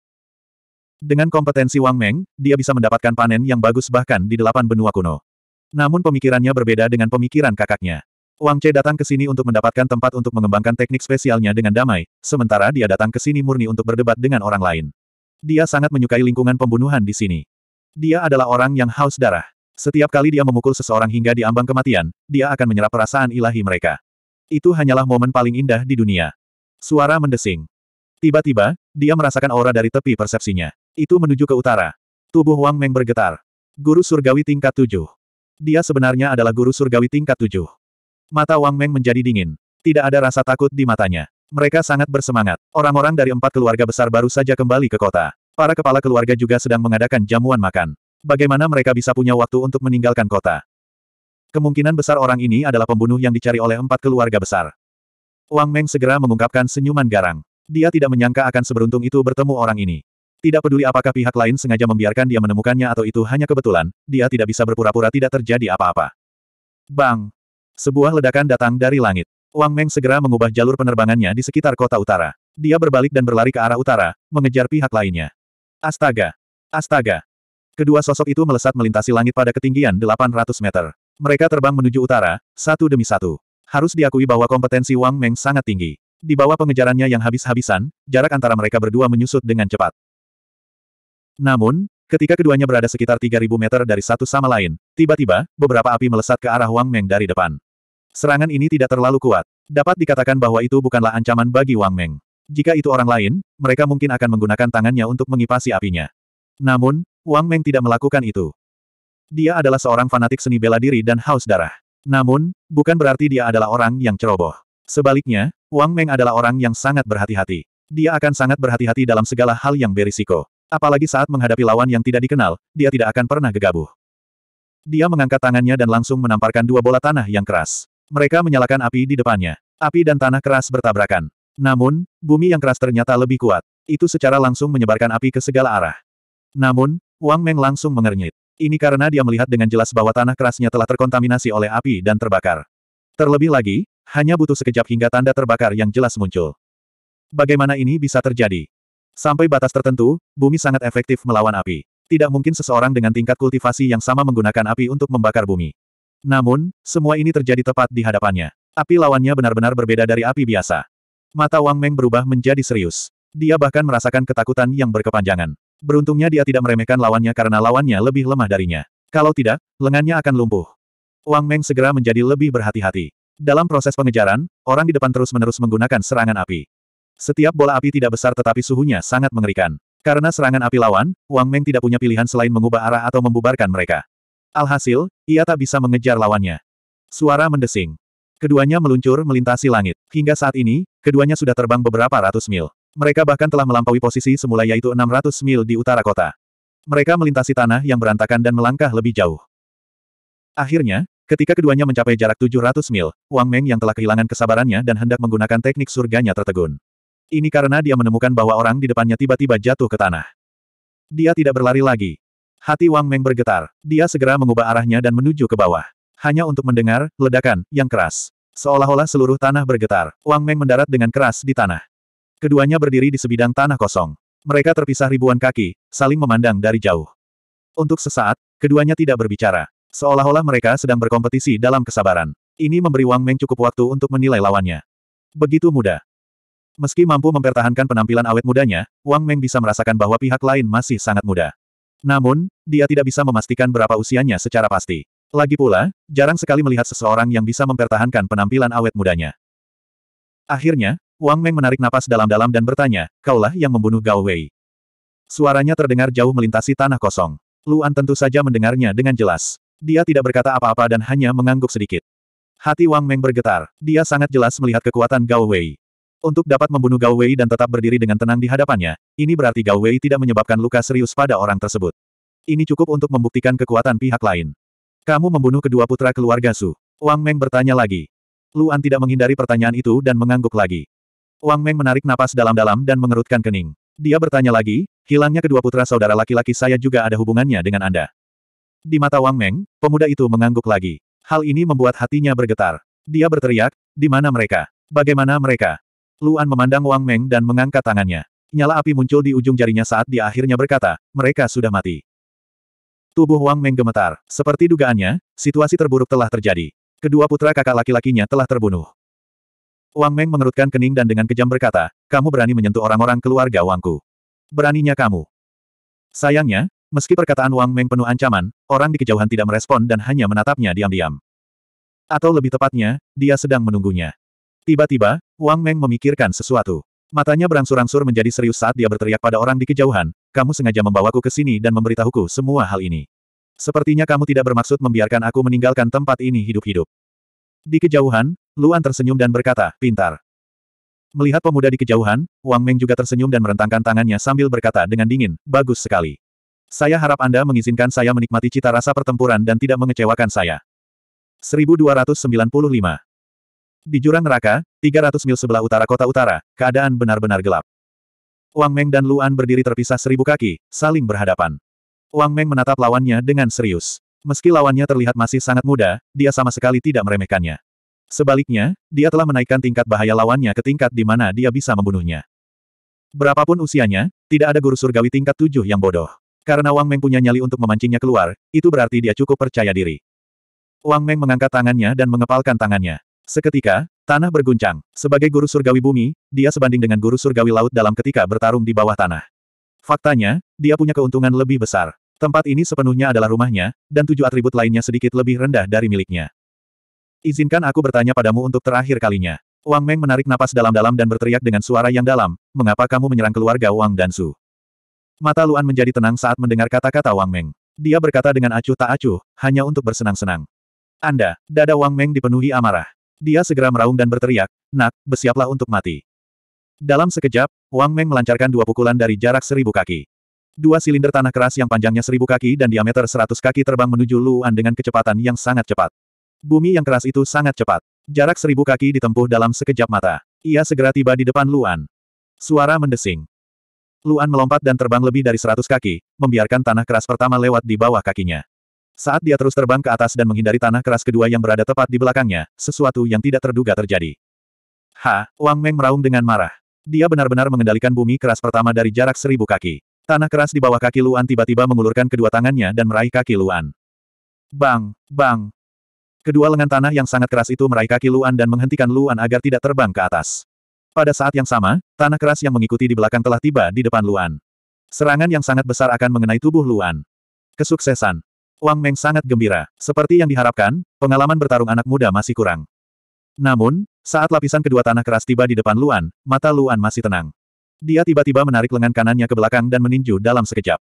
Dengan kompetensi Wang Meng, dia bisa mendapatkan panen yang bagus bahkan di delapan benua kuno. Namun pemikirannya berbeda dengan pemikiran kakaknya. Wang Che datang ke sini untuk mendapatkan tempat untuk mengembangkan teknik spesialnya dengan damai, sementara dia datang ke sini murni untuk berdebat dengan orang lain. Dia sangat menyukai lingkungan pembunuhan di sini. Dia adalah orang yang haus darah. Setiap kali dia memukul seseorang hingga di ambang kematian, dia akan menyerap perasaan ilahi mereka. Itu hanyalah momen paling indah di dunia. Suara mendesing. Tiba-tiba, dia merasakan aura dari tepi persepsinya. Itu menuju ke utara. Tubuh Wang Meng bergetar. Guru surgawi tingkat tujuh. Dia sebenarnya adalah guru surgawi tingkat tujuh. Mata Wang Meng menjadi dingin. Tidak ada rasa takut di matanya. Mereka sangat bersemangat. Orang-orang dari empat keluarga besar baru saja kembali ke kota. Para kepala keluarga juga sedang mengadakan jamuan makan. Bagaimana mereka bisa punya waktu untuk meninggalkan kota? Kemungkinan besar orang ini adalah pembunuh yang dicari oleh empat keluarga besar. Wang Meng segera mengungkapkan senyuman garang. Dia tidak menyangka akan seberuntung itu bertemu orang ini. Tidak peduli apakah pihak lain sengaja membiarkan dia menemukannya atau itu hanya kebetulan, dia tidak bisa berpura-pura tidak terjadi apa-apa. Bang! Sebuah ledakan datang dari langit. Wang Meng segera mengubah jalur penerbangannya di sekitar kota utara. Dia berbalik dan berlari ke arah utara, mengejar pihak lainnya. Astaga! Astaga! Kedua sosok itu melesat melintasi langit pada ketinggian 800 meter. Mereka terbang menuju utara, satu demi satu. Harus diakui bahwa kompetensi Wang Meng sangat tinggi. Di bawah pengejarannya yang habis-habisan, jarak antara mereka berdua menyusut dengan cepat. Namun, ketika keduanya berada sekitar 3.000 meter dari satu sama lain, tiba-tiba, beberapa api melesat ke arah Wang Meng dari depan. Serangan ini tidak terlalu kuat. Dapat dikatakan bahwa itu bukanlah ancaman bagi Wang Meng. Jika itu orang lain, mereka mungkin akan menggunakan tangannya untuk mengipasi apinya. Namun, Wang Meng tidak melakukan itu. Dia adalah seorang fanatik seni bela diri dan haus darah. Namun, bukan berarti dia adalah orang yang ceroboh. Sebaliknya, Wang Meng adalah orang yang sangat berhati-hati. Dia akan sangat berhati-hati dalam segala hal yang berisiko. Apalagi saat menghadapi lawan yang tidak dikenal, dia tidak akan pernah gegabah. Dia mengangkat tangannya dan langsung menamparkan dua bola tanah yang keras. Mereka menyalakan api di depannya. Api dan tanah keras bertabrakan. Namun, bumi yang keras ternyata lebih kuat. Itu secara langsung menyebarkan api ke segala arah. Namun, Wang Meng langsung mengernyit. Ini karena dia melihat dengan jelas bahwa tanah kerasnya telah terkontaminasi oleh api dan terbakar. Terlebih lagi, hanya butuh sekejap hingga tanda terbakar yang jelas muncul. Bagaimana ini bisa terjadi? Sampai batas tertentu, bumi sangat efektif melawan api. Tidak mungkin seseorang dengan tingkat kultivasi yang sama menggunakan api untuk membakar bumi. Namun, semua ini terjadi tepat di hadapannya. Api lawannya benar-benar berbeda dari api biasa. Mata Wang Meng berubah menjadi serius. Dia bahkan merasakan ketakutan yang berkepanjangan. Beruntungnya dia tidak meremehkan lawannya karena lawannya lebih lemah darinya. Kalau tidak, lengannya akan lumpuh. Wang Meng segera menjadi lebih berhati-hati. Dalam proses pengejaran, orang di depan terus-menerus menggunakan serangan api. Setiap bola api tidak besar tetapi suhunya sangat mengerikan. Karena serangan api lawan, Wang Meng tidak punya pilihan selain mengubah arah atau membubarkan mereka. Alhasil, ia tak bisa mengejar lawannya. Suara mendesing. Keduanya meluncur melintasi langit. Hingga saat ini, keduanya sudah terbang beberapa ratus mil. Mereka bahkan telah melampaui posisi semula yaitu 600 mil di utara kota. Mereka melintasi tanah yang berantakan dan melangkah lebih jauh. Akhirnya, ketika keduanya mencapai jarak 700 mil, Wang Meng yang telah kehilangan kesabarannya dan hendak menggunakan teknik surganya tertegun. Ini karena dia menemukan bahwa orang di depannya tiba-tiba jatuh ke tanah. Dia tidak berlari lagi. Hati Wang Meng bergetar. Dia segera mengubah arahnya dan menuju ke bawah. Hanya untuk mendengar ledakan yang keras. Seolah-olah seluruh tanah bergetar, Wang Meng mendarat dengan keras di tanah. Keduanya berdiri di sebidang tanah kosong. Mereka terpisah ribuan kaki, saling memandang dari jauh. Untuk sesaat, keduanya tidak berbicara. Seolah-olah mereka sedang berkompetisi dalam kesabaran. Ini memberi Wang Meng cukup waktu untuk menilai lawannya. Begitu mudah. Meski mampu mempertahankan penampilan awet mudanya, Wang Meng bisa merasakan bahwa pihak lain masih sangat muda. Namun, dia tidak bisa memastikan berapa usianya secara pasti. Lagi pula, jarang sekali melihat seseorang yang bisa mempertahankan penampilan awet mudanya. Akhirnya, Wang Meng menarik napas dalam-dalam dan bertanya, kaulah yang membunuh Gao Wei. Suaranya terdengar jauh melintasi tanah kosong. Luan tentu saja mendengarnya dengan jelas. Dia tidak berkata apa-apa dan hanya mengangguk sedikit. Hati Wang Meng bergetar. Dia sangat jelas melihat kekuatan Gao Wei. Untuk dapat membunuh Gao Wei dan tetap berdiri dengan tenang di hadapannya, ini berarti Gao Wei tidak menyebabkan luka serius pada orang tersebut. Ini cukup untuk membuktikan kekuatan pihak lain. Kamu membunuh kedua putra keluarga Su. Wang Meng bertanya lagi. Luan tidak menghindari pertanyaan itu dan mengangguk lagi. Wang Meng menarik napas dalam-dalam dan mengerutkan kening. Dia bertanya lagi, hilangnya kedua putra saudara laki-laki saya juga ada hubungannya dengan Anda. Di mata Wang Meng, pemuda itu mengangguk lagi. Hal ini membuat hatinya bergetar. Dia berteriak, di mana mereka? Bagaimana mereka? Luan memandang Wang Meng dan mengangkat tangannya. Nyala api muncul di ujung jarinya saat dia akhirnya berkata, mereka sudah mati. Tubuh Wang Meng gemetar. Seperti dugaannya, situasi terburuk telah terjadi. Kedua putra kakak laki-lakinya telah terbunuh. Wang Meng mengerutkan kening dan dengan kejam berkata, kamu berani menyentuh orang-orang keluarga Wangku. Beraninya kamu. Sayangnya, meski perkataan Wang Meng penuh ancaman, orang di kejauhan tidak merespon dan hanya menatapnya diam-diam. Atau lebih tepatnya, dia sedang menunggunya. Tiba-tiba, Wang Meng memikirkan sesuatu. Matanya berangsur-angsur menjadi serius saat dia berteriak pada orang di kejauhan, kamu sengaja membawaku ke sini dan memberitahuku semua hal ini. Sepertinya kamu tidak bermaksud membiarkan aku meninggalkan tempat ini hidup-hidup. Di kejauhan, Luan tersenyum dan berkata, pintar. Melihat pemuda di kejauhan, Wang Meng juga tersenyum dan merentangkan tangannya sambil berkata dengan dingin, bagus sekali. Saya harap Anda mengizinkan saya menikmati cita rasa pertempuran dan tidak mengecewakan saya. 1295 Di jurang neraka, 300 mil sebelah utara kota utara, keadaan benar-benar gelap. Wang Meng dan Luan berdiri terpisah seribu kaki, saling berhadapan. Wang Meng menatap lawannya dengan serius. Meski lawannya terlihat masih sangat muda, dia sama sekali tidak meremehkannya. Sebaliknya, dia telah menaikkan tingkat bahaya lawannya ke tingkat di mana dia bisa membunuhnya. Berapapun usianya, tidak ada guru surgawi tingkat tujuh yang bodoh. Karena Wang Meng punya nyali untuk memancingnya keluar, itu berarti dia cukup percaya diri. Wang Meng mengangkat tangannya dan mengepalkan tangannya. Seketika, tanah berguncang. Sebagai guru surgawi bumi, dia sebanding dengan guru surgawi laut dalam ketika bertarung di bawah tanah. Faktanya, dia punya keuntungan lebih besar. Tempat ini sepenuhnya adalah rumahnya, dan tujuh atribut lainnya sedikit lebih rendah dari miliknya. Izinkan aku bertanya padamu untuk terakhir kalinya. Wang Meng menarik napas dalam-dalam dan berteriak dengan suara yang dalam, mengapa kamu menyerang keluarga Wang dan Su? Mata Luan menjadi tenang saat mendengar kata-kata Wang Meng. Dia berkata dengan acuh tak acuh, hanya untuk bersenang-senang. Anda, dada Wang Meng dipenuhi amarah. Dia segera meraung dan berteriak, nak, bersiaplah untuk mati. Dalam sekejap, Wang Meng melancarkan dua pukulan dari jarak seribu kaki. Dua silinder tanah keras yang panjangnya seribu kaki dan diameter seratus kaki terbang menuju Luan dengan kecepatan yang sangat cepat. Bumi yang keras itu sangat cepat. Jarak seribu kaki ditempuh dalam sekejap mata. Ia segera tiba di depan Luan. Suara mendesing. Luan melompat dan terbang lebih dari seratus kaki, membiarkan tanah keras pertama lewat di bawah kakinya. Saat dia terus terbang ke atas dan menghindari tanah keras kedua yang berada tepat di belakangnya, sesuatu yang tidak terduga terjadi. Ha, Wang Meng meraung dengan marah. Dia benar-benar mengendalikan bumi keras pertama dari jarak seribu kaki. Tanah keras di bawah kaki Luan tiba-tiba mengulurkan kedua tangannya dan meraih kaki Luan. Bang, bang. Kedua lengan tanah yang sangat keras itu meraih kaki Luan dan menghentikan Luan agar tidak terbang ke atas. Pada saat yang sama, tanah keras yang mengikuti di belakang telah tiba di depan Luan. Serangan yang sangat besar akan mengenai tubuh Luan. Kesuksesan. Wang Meng sangat gembira. Seperti yang diharapkan, pengalaman bertarung anak muda masih kurang. Namun, saat lapisan kedua tanah keras tiba di depan Luan, mata Luan masih tenang. Dia tiba-tiba menarik lengan kanannya ke belakang dan meninju dalam sekejap.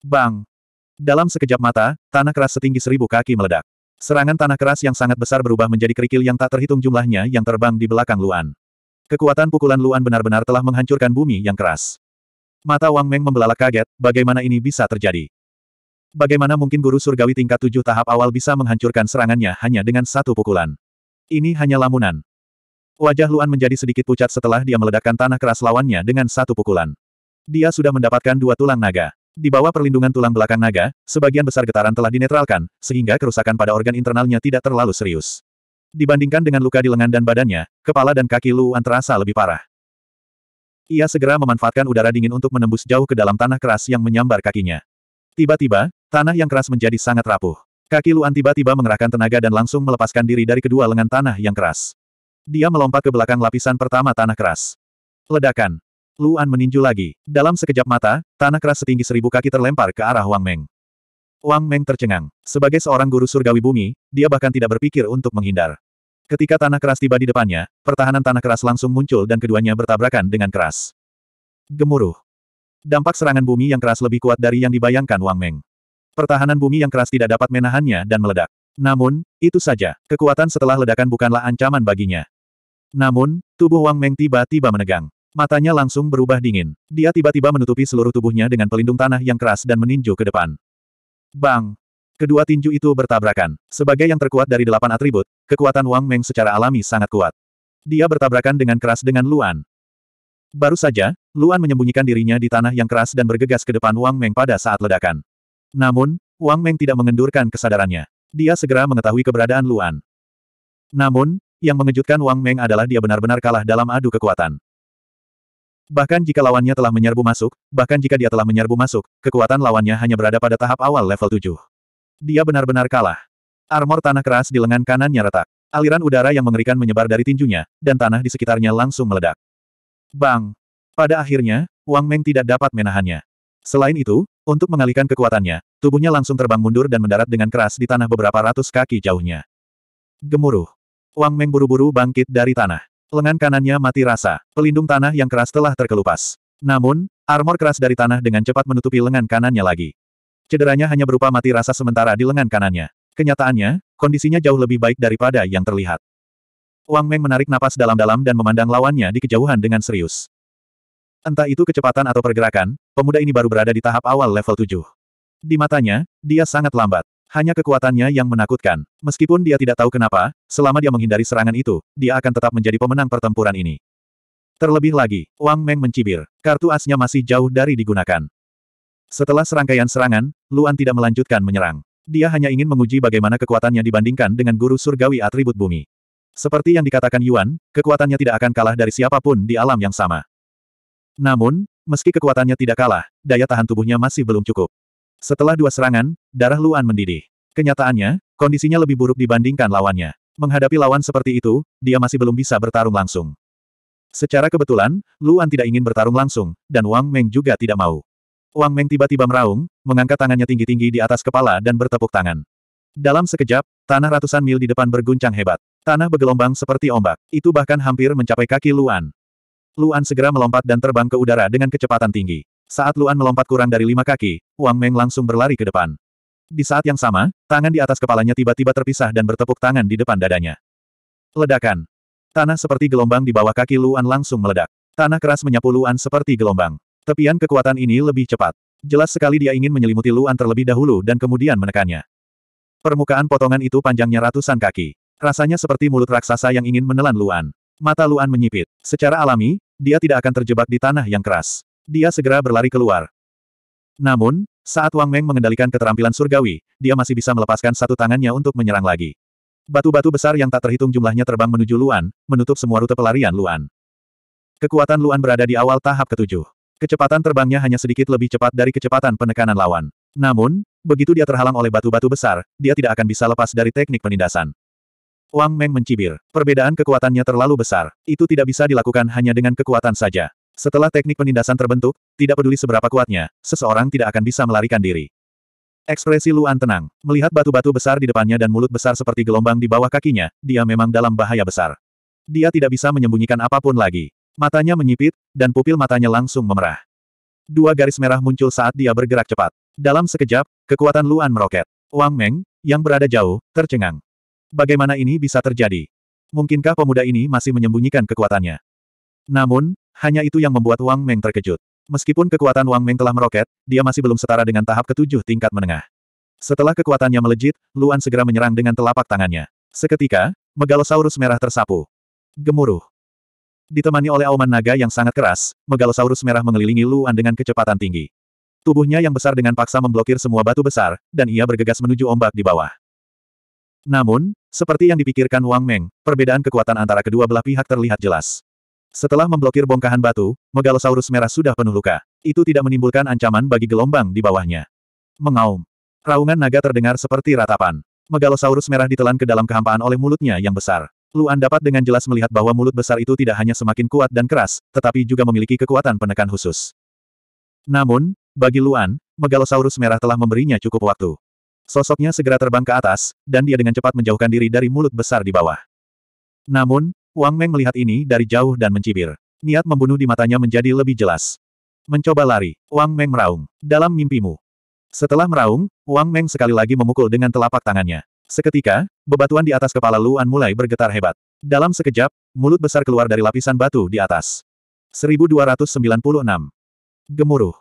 Bang! Dalam sekejap mata, tanah keras setinggi seribu kaki meledak. Serangan tanah keras yang sangat besar berubah menjadi kerikil yang tak terhitung jumlahnya yang terbang di belakang Luan. Kekuatan pukulan Luan benar-benar telah menghancurkan bumi yang keras. Mata Wang Meng membelalak kaget, bagaimana ini bisa terjadi? Bagaimana mungkin guru surgawi tingkat tujuh tahap awal bisa menghancurkan serangannya hanya dengan satu pukulan? Ini hanya lamunan. Wajah Luan menjadi sedikit pucat setelah dia meledakkan tanah keras lawannya dengan satu pukulan. Dia sudah mendapatkan dua tulang naga. Di bawah perlindungan tulang belakang naga, sebagian besar getaran telah dinetralkan, sehingga kerusakan pada organ internalnya tidak terlalu serius. Dibandingkan dengan luka di lengan dan badannya, kepala dan kaki Luan terasa lebih parah. Ia segera memanfaatkan udara dingin untuk menembus jauh ke dalam tanah keras yang menyambar kakinya. Tiba-tiba, tanah yang keras menjadi sangat rapuh. Kaki Luan tiba-tiba mengerahkan tenaga dan langsung melepaskan diri dari kedua lengan tanah yang keras. Dia melompat ke belakang lapisan pertama tanah keras. Ledakan. Luan meninju lagi. Dalam sekejap mata, tanah keras setinggi seribu kaki terlempar ke arah Wang Meng. Wang Meng tercengang. Sebagai seorang guru surgawi bumi, dia bahkan tidak berpikir untuk menghindar. Ketika tanah keras tiba di depannya, pertahanan tanah keras langsung muncul dan keduanya bertabrakan dengan keras. Gemuruh. Dampak serangan bumi yang keras lebih kuat dari yang dibayangkan Wang Meng. Pertahanan bumi yang keras tidak dapat menahannya dan meledak. Namun, itu saja, kekuatan setelah ledakan bukanlah ancaman baginya. Namun, tubuh Wang Meng tiba-tiba menegang. Matanya langsung berubah dingin. Dia tiba-tiba menutupi seluruh tubuhnya dengan pelindung tanah yang keras dan meninju ke depan. Bang! Kedua tinju itu bertabrakan. Sebagai yang terkuat dari delapan atribut, kekuatan Wang Meng secara alami sangat kuat. Dia bertabrakan dengan keras dengan Luan. Baru saja, Luan menyembunyikan dirinya di tanah yang keras dan bergegas ke depan Wang Meng pada saat ledakan. Namun, Wang Meng tidak mengendurkan kesadarannya. Dia segera mengetahui keberadaan Luan. Namun, yang mengejutkan Wang Meng adalah dia benar-benar kalah dalam adu kekuatan. Bahkan jika lawannya telah menyerbu masuk, bahkan jika dia telah menyerbu masuk, kekuatan lawannya hanya berada pada tahap awal level 7. Dia benar-benar kalah. Armor tanah keras di lengan kanannya retak. Aliran udara yang mengerikan menyebar dari tinjunya, dan tanah di sekitarnya langsung meledak. Bang! Pada akhirnya, Wang Meng tidak dapat menahannya. Selain itu, untuk mengalihkan kekuatannya, tubuhnya langsung terbang mundur dan mendarat dengan keras di tanah beberapa ratus kaki jauhnya. Gemuruh. Wang Meng buru-buru bangkit dari tanah. Lengan kanannya mati rasa, pelindung tanah yang keras telah terkelupas. Namun, armor keras dari tanah dengan cepat menutupi lengan kanannya lagi. Cederanya hanya berupa mati rasa sementara di lengan kanannya. Kenyataannya, kondisinya jauh lebih baik daripada yang terlihat. Wang Meng menarik napas dalam-dalam dan memandang lawannya di kejauhan dengan serius. Entah itu kecepatan atau pergerakan, pemuda ini baru berada di tahap awal level 7. Di matanya, dia sangat lambat. Hanya kekuatannya yang menakutkan. Meskipun dia tidak tahu kenapa, selama dia menghindari serangan itu, dia akan tetap menjadi pemenang pertempuran ini. Terlebih lagi, Wang Meng mencibir. Kartu asnya masih jauh dari digunakan. Setelah serangkaian serangan, Luan tidak melanjutkan menyerang. Dia hanya ingin menguji bagaimana kekuatannya dibandingkan dengan guru surgawi atribut bumi. Seperti yang dikatakan Yuan, kekuatannya tidak akan kalah dari siapapun di alam yang sama. Namun, meski kekuatannya tidak kalah, daya tahan tubuhnya masih belum cukup. Setelah dua serangan, darah Luan mendidih. Kenyataannya, kondisinya lebih buruk dibandingkan lawannya. Menghadapi lawan seperti itu, dia masih belum bisa bertarung langsung. Secara kebetulan, Luan tidak ingin bertarung langsung, dan Wang Meng juga tidak mau. Wang Meng tiba-tiba meraung, mengangkat tangannya tinggi-tinggi di atas kepala dan bertepuk tangan. Dalam sekejap, tanah ratusan mil di depan berguncang hebat. Tanah bergelombang seperti ombak, itu bahkan hampir mencapai kaki Luan. Luan segera melompat dan terbang ke udara dengan kecepatan tinggi. Saat Luan melompat kurang dari lima kaki, Wang Meng langsung berlari ke depan. Di saat yang sama, tangan di atas kepalanya tiba-tiba terpisah dan bertepuk tangan di depan dadanya. Ledakan. Tanah seperti gelombang di bawah kaki Luan langsung meledak. Tanah keras menyapu Luan seperti gelombang. Tepian kekuatan ini lebih cepat. Jelas sekali dia ingin menyelimuti Luan terlebih dahulu dan kemudian menekannya. Permukaan potongan itu panjangnya ratusan kaki. Rasanya seperti mulut raksasa yang ingin menelan Luan. Mata Luan menyipit. Secara alami, dia tidak akan terjebak di tanah yang keras. Dia segera berlari keluar. Namun, saat Wang Meng mengendalikan keterampilan surgawi, dia masih bisa melepaskan satu tangannya untuk menyerang lagi. Batu-batu besar yang tak terhitung jumlahnya terbang menuju Luan, menutup semua rute pelarian Luan. Kekuatan Luan berada di awal tahap ketujuh. Kecepatan terbangnya hanya sedikit lebih cepat dari kecepatan penekanan lawan. Namun, begitu dia terhalang oleh batu-batu besar, dia tidak akan bisa lepas dari teknik penindasan. Wang Meng mencibir. Perbedaan kekuatannya terlalu besar. Itu tidak bisa dilakukan hanya dengan kekuatan saja. Setelah teknik penindasan terbentuk, tidak peduli seberapa kuatnya, seseorang tidak akan bisa melarikan diri. Ekspresi Luan tenang, melihat batu-batu besar di depannya dan mulut besar seperti gelombang di bawah kakinya, dia memang dalam bahaya besar. Dia tidak bisa menyembunyikan apapun lagi. Matanya menyipit, dan pupil matanya langsung memerah. Dua garis merah muncul saat dia bergerak cepat. Dalam sekejap, kekuatan Luan meroket. Wang Meng, yang berada jauh, tercengang. Bagaimana ini bisa terjadi? Mungkinkah pemuda ini masih menyembunyikan kekuatannya? Namun, hanya itu yang membuat Wang Meng terkejut. Meskipun kekuatan Wang Meng telah meroket, dia masih belum setara dengan tahap ketujuh tingkat menengah. Setelah kekuatannya melejit, Luan segera menyerang dengan telapak tangannya. Seketika, Megalosaurus merah tersapu. Gemuruh. Ditemani oleh auman naga yang sangat keras, Megalosaurus merah mengelilingi Luan dengan kecepatan tinggi. Tubuhnya yang besar dengan paksa memblokir semua batu besar, dan ia bergegas menuju ombak di bawah. Namun, seperti yang dipikirkan Wang Meng, perbedaan kekuatan antara kedua belah pihak terlihat jelas. Setelah memblokir bongkahan batu, Megalosaurus merah sudah penuh luka. Itu tidak menimbulkan ancaman bagi gelombang di bawahnya. Mengaum. Raungan naga terdengar seperti ratapan. Megalosaurus merah ditelan ke dalam kehampaan oleh mulutnya yang besar. Luan dapat dengan jelas melihat bahwa mulut besar itu tidak hanya semakin kuat dan keras, tetapi juga memiliki kekuatan penekan khusus. Namun, bagi Luan, Megalosaurus merah telah memberinya cukup waktu. Sosoknya segera terbang ke atas, dan dia dengan cepat menjauhkan diri dari mulut besar di bawah. Namun, Wang Meng melihat ini dari jauh dan mencibir. Niat membunuh di matanya menjadi lebih jelas. Mencoba lari, Wang Meng meraung. Dalam mimpimu. Setelah meraung, Wang Meng sekali lagi memukul dengan telapak tangannya. Seketika, bebatuan di atas kepala Luan mulai bergetar hebat. Dalam sekejap, mulut besar keluar dari lapisan batu di atas. 1296. Gemuruh.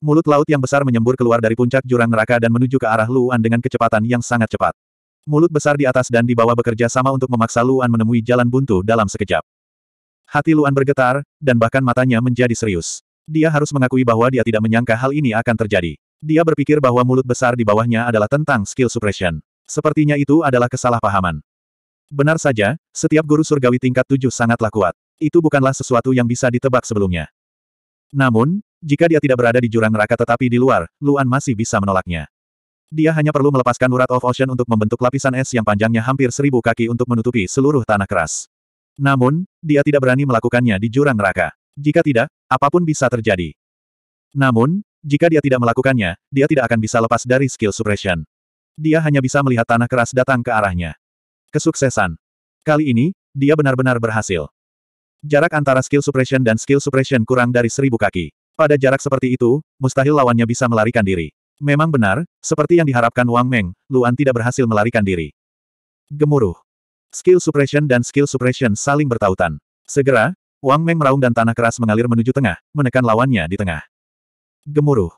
Mulut laut yang besar menyembur keluar dari puncak jurang neraka dan menuju ke arah Luan dengan kecepatan yang sangat cepat. Mulut besar di atas dan di bawah bekerja sama untuk memaksa Luan menemui jalan buntu dalam sekejap. Hati Luan bergetar, dan bahkan matanya menjadi serius. Dia harus mengakui bahwa dia tidak menyangka hal ini akan terjadi. Dia berpikir bahwa mulut besar di bawahnya adalah tentang skill suppression. Sepertinya itu adalah kesalahpahaman. Benar saja, setiap guru surgawi tingkat tujuh sangatlah kuat. Itu bukanlah sesuatu yang bisa ditebak sebelumnya. Namun, jika dia tidak berada di jurang neraka tetapi di luar, Luan masih bisa menolaknya. Dia hanya perlu melepaskan urat of ocean untuk membentuk lapisan es yang panjangnya hampir seribu kaki untuk menutupi seluruh tanah keras. Namun, dia tidak berani melakukannya di jurang neraka. Jika tidak, apapun bisa terjadi. Namun, jika dia tidak melakukannya, dia tidak akan bisa lepas dari skill suppression. Dia hanya bisa melihat tanah keras datang ke arahnya. Kesuksesan. Kali ini, dia benar-benar berhasil. Jarak antara skill suppression dan skill suppression kurang dari seribu kaki. Pada jarak seperti itu, mustahil lawannya bisa melarikan diri. Memang benar, seperti yang diharapkan Wang Meng, Luan tidak berhasil melarikan diri. Gemuruh. Skill suppression dan skill suppression saling bertautan. Segera, Wang Meng meraung dan tanah keras mengalir menuju tengah, menekan lawannya di tengah. Gemuruh.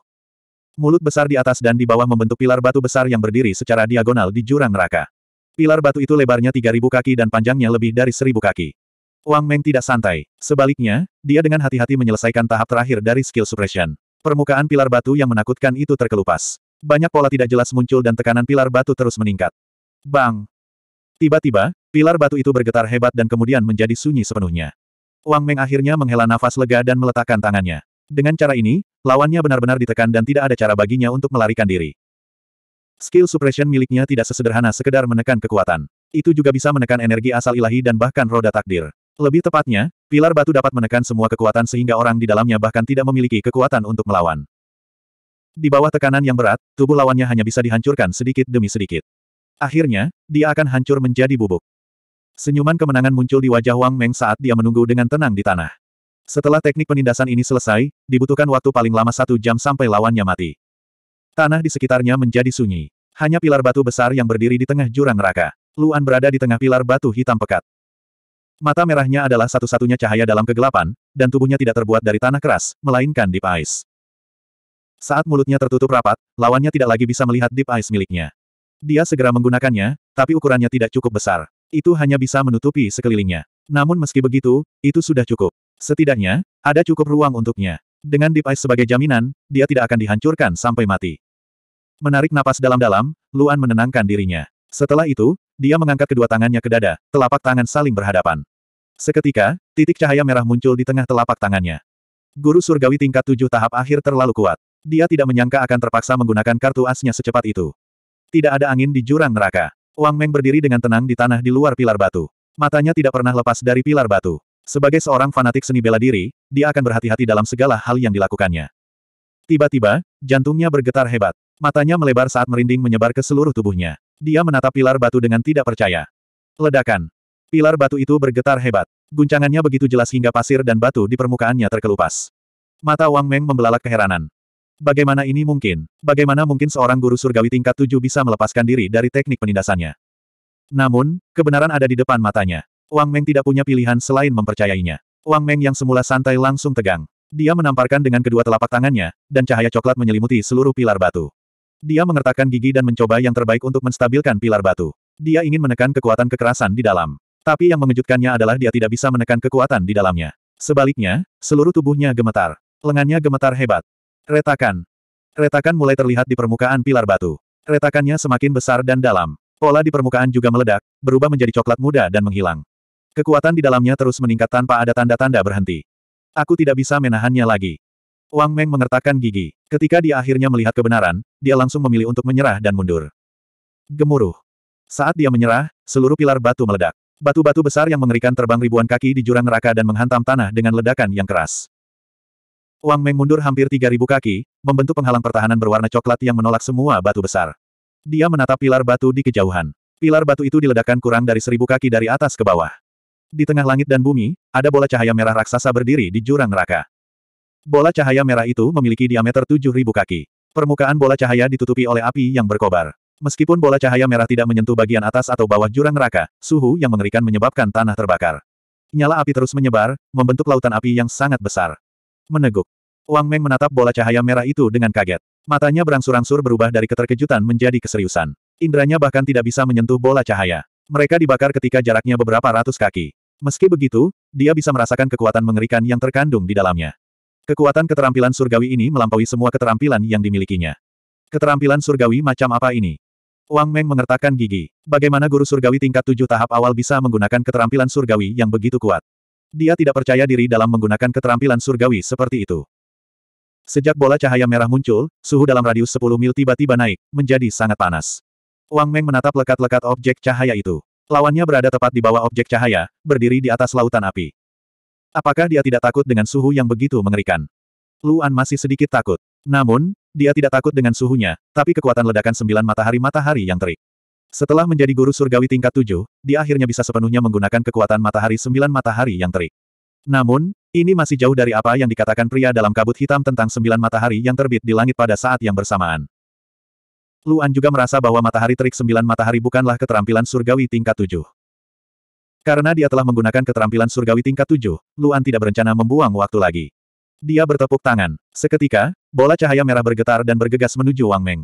Mulut besar di atas dan di bawah membentuk pilar batu besar yang berdiri secara diagonal di jurang neraka. Pilar batu itu lebarnya 3.000 kaki dan panjangnya lebih dari 1.000 kaki. Wang Meng tidak santai. Sebaliknya, dia dengan hati-hati menyelesaikan tahap terakhir dari skill suppression. Permukaan pilar batu yang menakutkan itu terkelupas. Banyak pola tidak jelas muncul dan tekanan pilar batu terus meningkat. Bang! Tiba-tiba, pilar batu itu bergetar hebat dan kemudian menjadi sunyi sepenuhnya. Wang Meng akhirnya menghela nafas lega dan meletakkan tangannya. Dengan cara ini, lawannya benar-benar ditekan dan tidak ada cara baginya untuk melarikan diri. Skill suppression miliknya tidak sesederhana sekedar menekan kekuatan. Itu juga bisa menekan energi asal ilahi dan bahkan roda takdir. Lebih tepatnya, pilar batu dapat menekan semua kekuatan sehingga orang di dalamnya bahkan tidak memiliki kekuatan untuk melawan. Di bawah tekanan yang berat, tubuh lawannya hanya bisa dihancurkan sedikit demi sedikit. Akhirnya, dia akan hancur menjadi bubuk. Senyuman kemenangan muncul di wajah Wang Meng saat dia menunggu dengan tenang di tanah. Setelah teknik penindasan ini selesai, dibutuhkan waktu paling lama satu jam sampai lawannya mati. Tanah di sekitarnya menjadi sunyi. Hanya pilar batu besar yang berdiri di tengah jurang neraka. Luan berada di tengah pilar batu hitam pekat. Mata merahnya adalah satu-satunya cahaya dalam kegelapan, dan tubuhnya tidak terbuat dari tanah keras, melainkan Deep Ice. Saat mulutnya tertutup rapat, lawannya tidak lagi bisa melihat Deep Ice miliknya. Dia segera menggunakannya, tapi ukurannya tidak cukup besar. Itu hanya bisa menutupi sekelilingnya. Namun meski begitu, itu sudah cukup. Setidaknya, ada cukup ruang untuknya. Dengan Deep Ice sebagai jaminan, dia tidak akan dihancurkan sampai mati. Menarik napas dalam-dalam, Luan menenangkan dirinya. Setelah itu, dia mengangkat kedua tangannya ke dada, telapak tangan saling berhadapan. Seketika, titik cahaya merah muncul di tengah telapak tangannya. Guru surgawi tingkat tujuh tahap akhir terlalu kuat. Dia tidak menyangka akan terpaksa menggunakan kartu asnya secepat itu. Tidak ada angin di jurang neraka. Wang Meng berdiri dengan tenang di tanah di luar pilar batu. Matanya tidak pernah lepas dari pilar batu. Sebagai seorang fanatik seni bela diri, dia akan berhati-hati dalam segala hal yang dilakukannya. Tiba-tiba, jantungnya bergetar hebat. Matanya melebar saat merinding menyebar ke seluruh tubuhnya. Dia menatap pilar batu dengan tidak percaya. Ledakan. Pilar batu itu bergetar hebat. Guncangannya begitu jelas hingga pasir dan batu di permukaannya terkelupas. Mata Wang Meng membelalak keheranan. Bagaimana ini mungkin? Bagaimana mungkin seorang guru surgawi tingkat tujuh bisa melepaskan diri dari teknik penindasannya? Namun, kebenaran ada di depan matanya. Wang Meng tidak punya pilihan selain mempercayainya. Wang Meng yang semula santai langsung tegang. Dia menamparkan dengan kedua telapak tangannya, dan cahaya coklat menyelimuti seluruh pilar batu. Dia mengertakkan gigi dan mencoba yang terbaik untuk menstabilkan pilar batu. Dia ingin menekan kekuatan kekerasan di dalam. Tapi yang mengejutkannya adalah dia tidak bisa menekan kekuatan di dalamnya. Sebaliknya, seluruh tubuhnya gemetar. Lengannya gemetar hebat. Retakan. Retakan mulai terlihat di permukaan pilar batu. Retakannya semakin besar dan dalam. Pola di permukaan juga meledak, berubah menjadi coklat muda dan menghilang. Kekuatan di dalamnya terus meningkat tanpa ada tanda-tanda berhenti. Aku tidak bisa menahannya lagi. Wang Meng mengertakkan gigi. Ketika dia akhirnya melihat kebenaran, dia langsung memilih untuk menyerah dan mundur. Gemuruh. Saat dia menyerah, seluruh pilar batu meledak. Batu-batu besar yang mengerikan terbang ribuan kaki di jurang neraka dan menghantam tanah dengan ledakan yang keras. Wang Meng mundur hampir 3.000 kaki, membentuk penghalang pertahanan berwarna coklat yang menolak semua batu besar. Dia menatap pilar batu di kejauhan. Pilar batu itu diledakkan kurang dari seribu kaki dari atas ke bawah. Di tengah langit dan bumi, ada bola cahaya merah raksasa berdiri di jurang neraka. Bola cahaya merah itu memiliki diameter 7.000 kaki. Permukaan bola cahaya ditutupi oleh api yang berkobar. Meskipun bola cahaya merah tidak menyentuh bagian atas atau bawah jurang neraka, suhu yang mengerikan menyebabkan tanah terbakar. Nyala api terus menyebar, membentuk lautan api yang sangat besar. Meneguk. Wang Meng menatap bola cahaya merah itu dengan kaget. Matanya berangsur-angsur berubah dari keterkejutan menjadi keseriusan. Indranya bahkan tidak bisa menyentuh bola cahaya. Mereka dibakar ketika jaraknya beberapa ratus kaki. Meski begitu, dia bisa merasakan kekuatan mengerikan yang terkandung di dalamnya. Kekuatan keterampilan surgawi ini melampaui semua keterampilan yang dimilikinya. Keterampilan surgawi macam apa ini? Wang Meng mengertakkan gigi. Bagaimana guru surgawi tingkat tujuh tahap awal bisa menggunakan keterampilan surgawi yang begitu kuat? Dia tidak percaya diri dalam menggunakan keterampilan surgawi seperti itu. Sejak bola cahaya merah muncul, suhu dalam radius 10 mil tiba-tiba naik, menjadi sangat panas. Wang Meng menatap lekat-lekat objek cahaya itu. Lawannya berada tepat di bawah objek cahaya, berdiri di atas lautan api. Apakah dia tidak takut dengan suhu yang begitu mengerikan? Luan masih sedikit takut. Namun, dia tidak takut dengan suhunya, tapi kekuatan ledakan sembilan matahari-matahari yang terik. Setelah menjadi guru surgawi tingkat tujuh, dia akhirnya bisa sepenuhnya menggunakan kekuatan matahari sembilan matahari yang terik. Namun, ini masih jauh dari apa yang dikatakan pria dalam kabut hitam tentang sembilan matahari yang terbit di langit pada saat yang bersamaan. Luan juga merasa bahwa matahari terik sembilan matahari bukanlah keterampilan surgawi tingkat tujuh. Karena dia telah menggunakan keterampilan surgawi tingkat tujuh, Luan tidak berencana membuang waktu lagi. Dia bertepuk tangan. Seketika, bola cahaya merah bergetar dan bergegas menuju Wang Meng.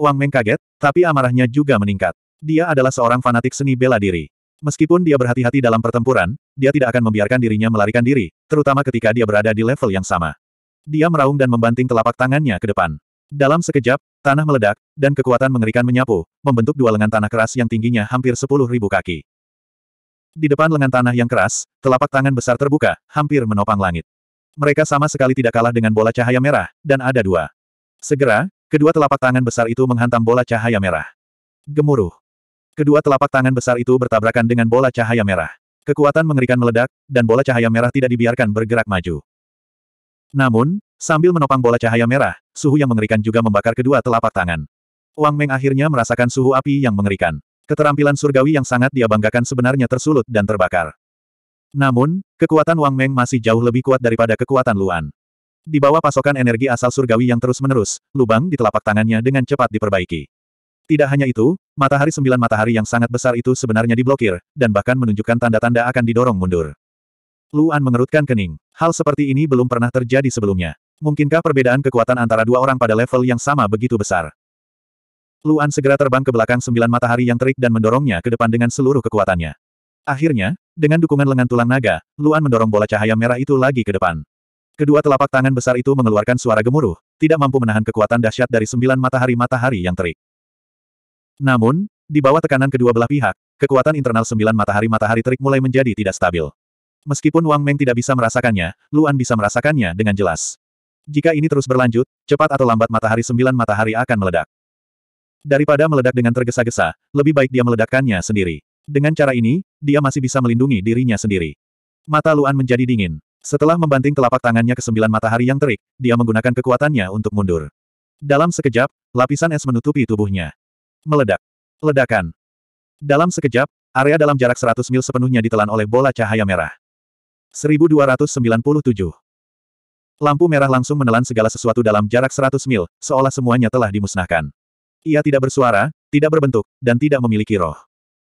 Wang Meng kaget, tapi amarahnya juga meningkat. Dia adalah seorang fanatik seni bela diri. Meskipun dia berhati-hati dalam pertempuran, dia tidak akan membiarkan dirinya melarikan diri, terutama ketika dia berada di level yang sama. Dia meraung dan membanting telapak tangannya ke depan. Dalam sekejap, tanah meledak, dan kekuatan mengerikan menyapu, membentuk dua lengan tanah keras yang tingginya hampir sepuluh ribu kaki. Di depan lengan tanah yang keras, telapak tangan besar terbuka, hampir menopang langit. Mereka sama sekali tidak kalah dengan bola cahaya merah, dan ada dua. Segera, kedua telapak tangan besar itu menghantam bola cahaya merah. Gemuruh. Kedua telapak tangan besar itu bertabrakan dengan bola cahaya merah. Kekuatan mengerikan meledak, dan bola cahaya merah tidak dibiarkan bergerak maju. Namun, sambil menopang bola cahaya merah, suhu yang mengerikan juga membakar kedua telapak tangan. Wang Meng akhirnya merasakan suhu api yang mengerikan. Keterampilan surgawi yang sangat dia banggakan sebenarnya tersulut dan terbakar. Namun, kekuatan Wang Meng masih jauh lebih kuat daripada kekuatan Luan. Di bawah pasokan energi asal surgawi yang terus-menerus, lubang di telapak tangannya dengan cepat diperbaiki. Tidak hanya itu, matahari sembilan matahari yang sangat besar itu sebenarnya diblokir, dan bahkan menunjukkan tanda-tanda akan didorong mundur. Luan mengerutkan kening. Hal seperti ini belum pernah terjadi sebelumnya. Mungkinkah perbedaan kekuatan antara dua orang pada level yang sama begitu besar? Luan segera terbang ke belakang sembilan matahari yang terik dan mendorongnya ke depan dengan seluruh kekuatannya. Akhirnya, dengan dukungan lengan tulang naga, Luan mendorong bola cahaya merah itu lagi ke depan. Kedua telapak tangan besar itu mengeluarkan suara gemuruh, tidak mampu menahan kekuatan dahsyat dari sembilan matahari-matahari yang terik. Namun, di bawah tekanan kedua belah pihak, kekuatan internal sembilan matahari-matahari terik mulai menjadi tidak stabil. Meskipun Wang Meng tidak bisa merasakannya, Luan bisa merasakannya dengan jelas. Jika ini terus berlanjut, cepat atau lambat matahari sembilan matahari akan meledak. Daripada meledak dengan tergesa-gesa, lebih baik dia meledakkannya sendiri. Dengan cara ini, dia masih bisa melindungi dirinya sendiri. Mata Luan menjadi dingin. Setelah membanting telapak tangannya ke sembilan matahari yang terik, dia menggunakan kekuatannya untuk mundur. Dalam sekejap, lapisan es menutupi tubuhnya. Meledak. Ledakan. Dalam sekejap, area dalam jarak 100 mil sepenuhnya ditelan oleh bola cahaya merah. 1297. Lampu merah langsung menelan segala sesuatu dalam jarak 100 mil, seolah semuanya telah dimusnahkan. Ia tidak bersuara, tidak berbentuk, dan tidak memiliki roh.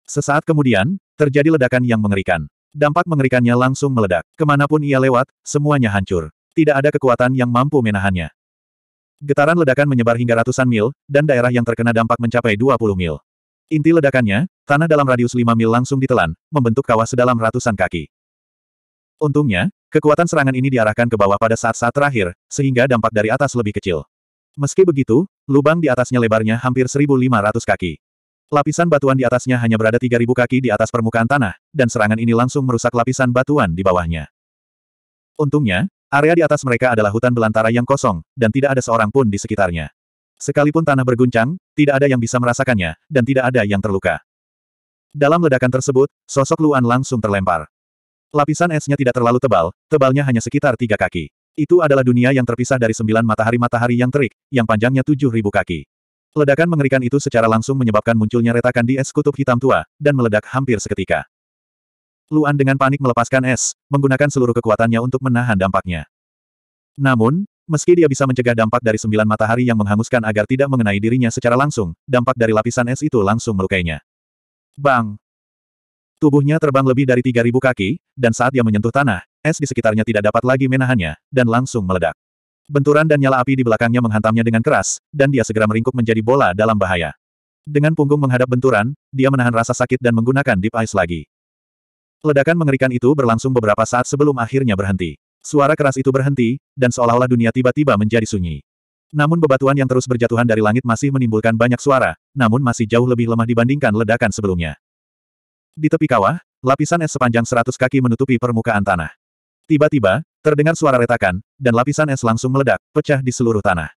Sesaat kemudian, terjadi ledakan yang mengerikan. Dampak mengerikannya langsung meledak. Kemanapun ia lewat, semuanya hancur. Tidak ada kekuatan yang mampu menahannya. Getaran ledakan menyebar hingga ratusan mil, dan daerah yang terkena dampak mencapai 20 mil. Inti ledakannya, tanah dalam radius 5 mil langsung ditelan, membentuk kawah sedalam ratusan kaki. Untungnya, kekuatan serangan ini diarahkan ke bawah pada saat-saat terakhir, sehingga dampak dari atas lebih kecil. Meski begitu, lubang di atasnya lebarnya hampir 1.500 kaki. Lapisan batuan di atasnya hanya berada 3.000 kaki di atas permukaan tanah, dan serangan ini langsung merusak lapisan batuan di bawahnya. Untungnya, area di atas mereka adalah hutan belantara yang kosong, dan tidak ada seorang pun di sekitarnya. Sekalipun tanah berguncang, tidak ada yang bisa merasakannya, dan tidak ada yang terluka. Dalam ledakan tersebut, sosok Luan langsung terlempar. Lapisan esnya tidak terlalu tebal, tebalnya hanya sekitar tiga kaki. Itu adalah dunia yang terpisah dari sembilan matahari-matahari yang terik, yang panjangnya tujuh ribu kaki. Ledakan mengerikan itu secara langsung menyebabkan munculnya retakan di es kutub hitam tua, dan meledak hampir seketika. Luan dengan panik melepaskan es, menggunakan seluruh kekuatannya untuk menahan dampaknya. Namun, meski dia bisa mencegah dampak dari sembilan matahari yang menghanguskan agar tidak mengenai dirinya secara langsung, dampak dari lapisan es itu langsung melukainya. Bang! Tubuhnya terbang lebih dari 3.000 kaki, dan saat dia menyentuh tanah, es di sekitarnya tidak dapat lagi menahannya, dan langsung meledak. Benturan dan nyala api di belakangnya menghantamnya dengan keras, dan dia segera meringkuk menjadi bola dalam bahaya. Dengan punggung menghadap benturan, dia menahan rasa sakit dan menggunakan deep ice lagi. Ledakan mengerikan itu berlangsung beberapa saat sebelum akhirnya berhenti. Suara keras itu berhenti, dan seolah-olah dunia tiba-tiba menjadi sunyi. Namun bebatuan yang terus berjatuhan dari langit masih menimbulkan banyak suara, namun masih jauh lebih lemah dibandingkan ledakan sebelumnya. Di tepi kawah, lapisan es sepanjang seratus kaki menutupi permukaan tanah. Tiba-tiba, terdengar suara retakan, dan lapisan es langsung meledak, pecah di seluruh tanah.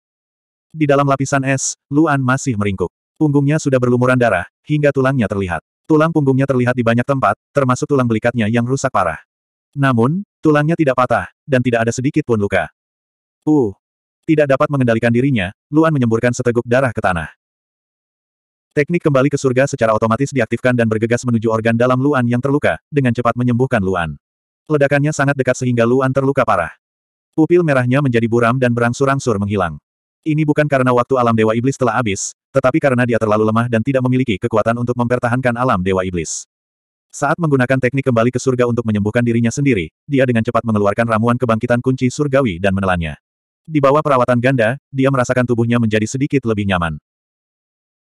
Di dalam lapisan es, Luan masih meringkuk. Punggungnya sudah berlumuran darah, hingga tulangnya terlihat. Tulang punggungnya terlihat di banyak tempat, termasuk tulang belikatnya yang rusak parah. Namun, tulangnya tidak patah, dan tidak ada sedikit pun luka. Uh, tidak dapat mengendalikan dirinya, Luan menyemburkan seteguk darah ke tanah. Teknik kembali ke surga secara otomatis diaktifkan dan bergegas menuju organ dalam Luan yang terluka, dengan cepat menyembuhkan Luan. Ledakannya sangat dekat sehingga Luan terluka parah. Pupil merahnya menjadi buram dan berangsur-angsur menghilang. Ini bukan karena waktu alam Dewa Iblis telah habis, tetapi karena dia terlalu lemah dan tidak memiliki kekuatan untuk mempertahankan alam Dewa Iblis. Saat menggunakan teknik kembali ke surga untuk menyembuhkan dirinya sendiri, dia dengan cepat mengeluarkan ramuan kebangkitan kunci surgawi dan menelannya. Di bawah perawatan ganda, dia merasakan tubuhnya menjadi sedikit lebih nyaman.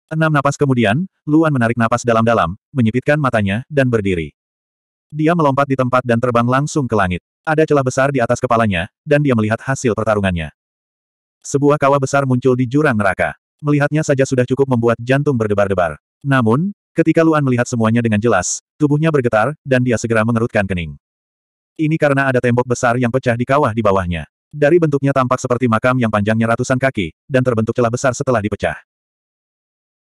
Enam napas kemudian, Luan menarik napas dalam-dalam, menyipitkan matanya, dan berdiri. Dia melompat di tempat dan terbang langsung ke langit. Ada celah besar di atas kepalanya, dan dia melihat hasil pertarungannya. Sebuah kawah besar muncul di jurang neraka. Melihatnya saja sudah cukup membuat jantung berdebar-debar. Namun, ketika Luan melihat semuanya dengan jelas, tubuhnya bergetar, dan dia segera mengerutkan kening. Ini karena ada tembok besar yang pecah di kawah di bawahnya. Dari bentuknya tampak seperti makam yang panjangnya ratusan kaki, dan terbentuk celah besar setelah dipecah.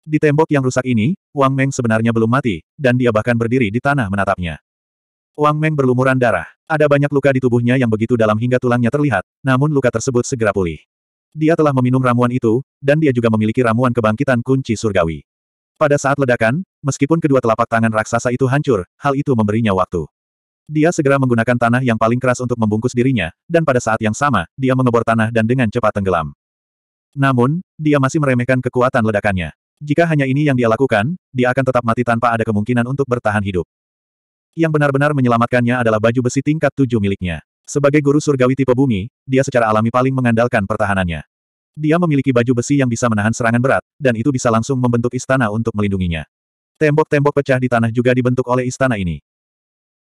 Di tembok yang rusak ini, Wang Meng sebenarnya belum mati, dan dia bahkan berdiri di tanah menatapnya. Wang Meng berlumuran darah. Ada banyak luka di tubuhnya yang begitu dalam hingga tulangnya terlihat, namun luka tersebut segera pulih. Dia telah meminum ramuan itu, dan dia juga memiliki ramuan kebangkitan kunci surgawi. Pada saat ledakan, meskipun kedua telapak tangan raksasa itu hancur, hal itu memberinya waktu. Dia segera menggunakan tanah yang paling keras untuk membungkus dirinya, dan pada saat yang sama, dia mengebor tanah dan dengan cepat tenggelam. Namun, dia masih meremehkan kekuatan ledakannya. Jika hanya ini yang dia lakukan, dia akan tetap mati tanpa ada kemungkinan untuk bertahan hidup. Yang benar-benar menyelamatkannya adalah baju besi tingkat tujuh miliknya. Sebagai guru surgawi tipe bumi, dia secara alami paling mengandalkan pertahanannya. Dia memiliki baju besi yang bisa menahan serangan berat, dan itu bisa langsung membentuk istana untuk melindunginya. Tembok-tembok pecah di tanah juga dibentuk oleh istana ini.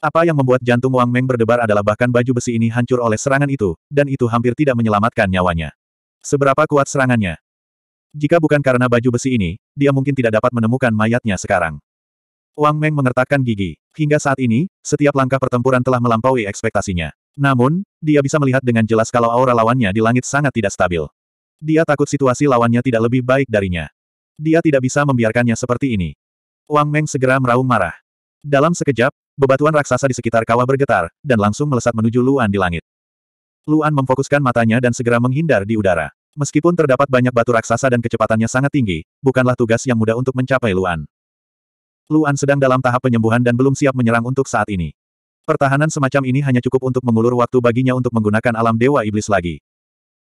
Apa yang membuat jantung Wang Meng berdebar adalah bahkan baju besi ini hancur oleh serangan itu, dan itu hampir tidak menyelamatkan nyawanya. Seberapa kuat serangannya? Jika bukan karena baju besi ini, dia mungkin tidak dapat menemukan mayatnya sekarang. Wang Meng mengertakkan gigi. Hingga saat ini, setiap langkah pertempuran telah melampaui ekspektasinya. Namun, dia bisa melihat dengan jelas kalau aura lawannya di langit sangat tidak stabil. Dia takut situasi lawannya tidak lebih baik darinya. Dia tidak bisa membiarkannya seperti ini. Wang Meng segera meraung marah. Dalam sekejap, bebatuan raksasa di sekitar kawah bergetar, dan langsung melesat menuju Luan di langit. Luan memfokuskan matanya dan segera menghindar di udara. Meskipun terdapat banyak batu raksasa dan kecepatannya sangat tinggi, bukanlah tugas yang mudah untuk mencapai Luan. Luan sedang dalam tahap penyembuhan dan belum siap menyerang untuk saat ini. Pertahanan semacam ini hanya cukup untuk mengulur waktu baginya untuk menggunakan alam dewa iblis lagi.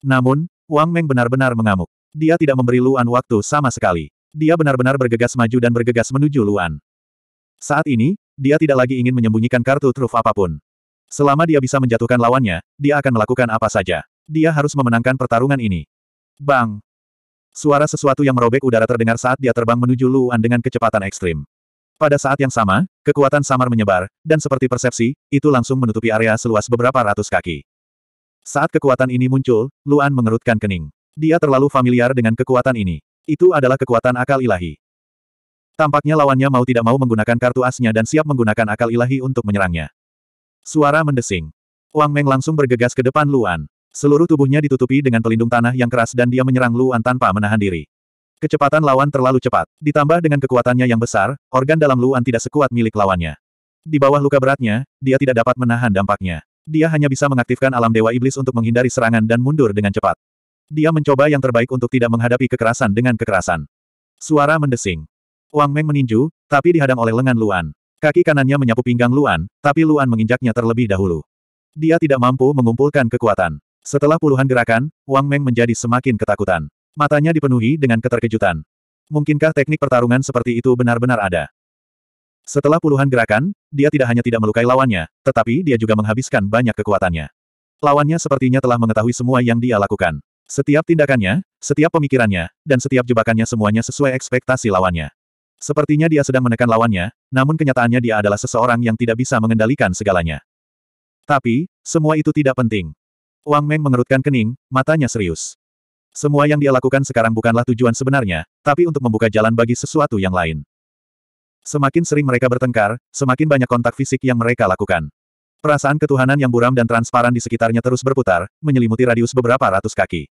Namun, Wang Meng benar-benar mengamuk. Dia tidak memberi Luan waktu sama sekali. Dia benar-benar bergegas maju dan bergegas menuju Luan. Saat ini, dia tidak lagi ingin menyembunyikan kartu truf apapun. Selama dia bisa menjatuhkan lawannya, dia akan melakukan apa saja. Dia harus memenangkan pertarungan ini. Bang! Suara sesuatu yang merobek udara terdengar saat dia terbang menuju Luan dengan kecepatan ekstrim. Pada saat yang sama, kekuatan samar menyebar, dan seperti persepsi, itu langsung menutupi area seluas beberapa ratus kaki. Saat kekuatan ini muncul, Luan mengerutkan kening. Dia terlalu familiar dengan kekuatan ini. Itu adalah kekuatan akal ilahi. Tampaknya lawannya mau tidak mau menggunakan kartu asnya dan siap menggunakan akal ilahi untuk menyerangnya. Suara mendesing. Wang Meng langsung bergegas ke depan Luan. Seluruh tubuhnya ditutupi dengan pelindung tanah yang keras dan dia menyerang Luan tanpa menahan diri. Kecepatan lawan terlalu cepat. Ditambah dengan kekuatannya yang besar, organ dalam Luan tidak sekuat milik lawannya. Di bawah luka beratnya, dia tidak dapat menahan dampaknya. Dia hanya bisa mengaktifkan alam dewa iblis untuk menghindari serangan dan mundur dengan cepat. Dia mencoba yang terbaik untuk tidak menghadapi kekerasan dengan kekerasan. Suara mendesing. Wang Meng meninju, tapi dihadang oleh lengan Luan. Kaki kanannya menyapu pinggang Luan, tapi Luan menginjaknya terlebih dahulu. Dia tidak mampu mengumpulkan kekuatan. Setelah puluhan gerakan, Wang Meng menjadi semakin ketakutan. Matanya dipenuhi dengan keterkejutan. Mungkinkah teknik pertarungan seperti itu benar-benar ada? Setelah puluhan gerakan, dia tidak hanya tidak melukai lawannya, tetapi dia juga menghabiskan banyak kekuatannya. Lawannya sepertinya telah mengetahui semua yang dia lakukan. Setiap tindakannya, setiap pemikirannya, dan setiap jebakannya semuanya sesuai ekspektasi lawannya. Sepertinya dia sedang menekan lawannya, namun kenyataannya dia adalah seseorang yang tidak bisa mengendalikan segalanya. Tapi, semua itu tidak penting. Wang Meng mengerutkan kening, matanya serius. Semua yang dia lakukan sekarang bukanlah tujuan sebenarnya, tapi untuk membuka jalan bagi sesuatu yang lain. Semakin sering mereka bertengkar, semakin banyak kontak fisik yang mereka lakukan. Perasaan ketuhanan yang buram dan transparan di sekitarnya terus berputar, menyelimuti radius beberapa ratus kaki.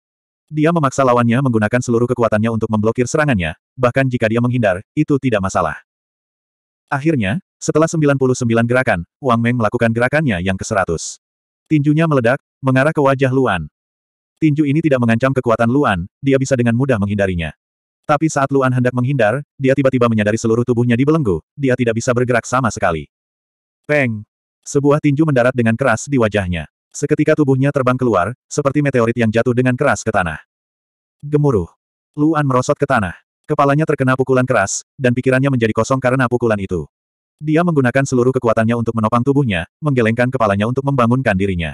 Dia memaksa lawannya menggunakan seluruh kekuatannya untuk memblokir serangannya, bahkan jika dia menghindar, itu tidak masalah. Akhirnya, setelah 99 gerakan, Wang Meng melakukan gerakannya yang ke-100. Tinjunya meledak, mengarah ke wajah Luan tinju ini tidak mengancam kekuatan Luan, dia bisa dengan mudah menghindarinya. Tapi saat Luan hendak menghindar, dia tiba-tiba menyadari seluruh tubuhnya dibelenggu, dia tidak bisa bergerak sama sekali. Peng! Sebuah tinju mendarat dengan keras di wajahnya. Seketika tubuhnya terbang keluar, seperti meteorit yang jatuh dengan keras ke tanah. Gemuruh. Luan merosot ke tanah. Kepalanya terkena pukulan keras, dan pikirannya menjadi kosong karena pukulan itu. Dia menggunakan seluruh kekuatannya untuk menopang tubuhnya, menggelengkan kepalanya untuk membangunkan dirinya.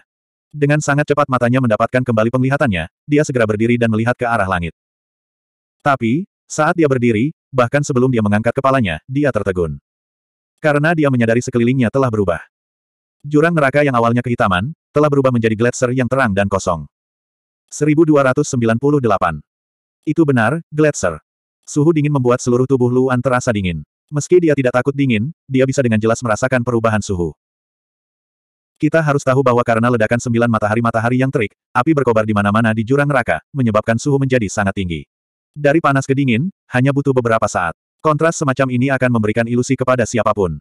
Dengan sangat cepat matanya mendapatkan kembali penglihatannya, dia segera berdiri dan melihat ke arah langit. Tapi, saat dia berdiri, bahkan sebelum dia mengangkat kepalanya, dia tertegun. Karena dia menyadari sekelilingnya telah berubah. Jurang neraka yang awalnya kehitaman, telah berubah menjadi gletser yang terang dan kosong. 1298. Itu benar, gletser. Suhu dingin membuat seluruh tubuh Luan terasa dingin. Meski dia tidak takut dingin, dia bisa dengan jelas merasakan perubahan suhu. Kita harus tahu bahwa karena ledakan sembilan matahari-matahari yang terik, api berkobar di mana-mana di jurang neraka, menyebabkan suhu menjadi sangat tinggi. Dari panas ke dingin, hanya butuh beberapa saat. Kontras semacam ini akan memberikan ilusi kepada siapapun.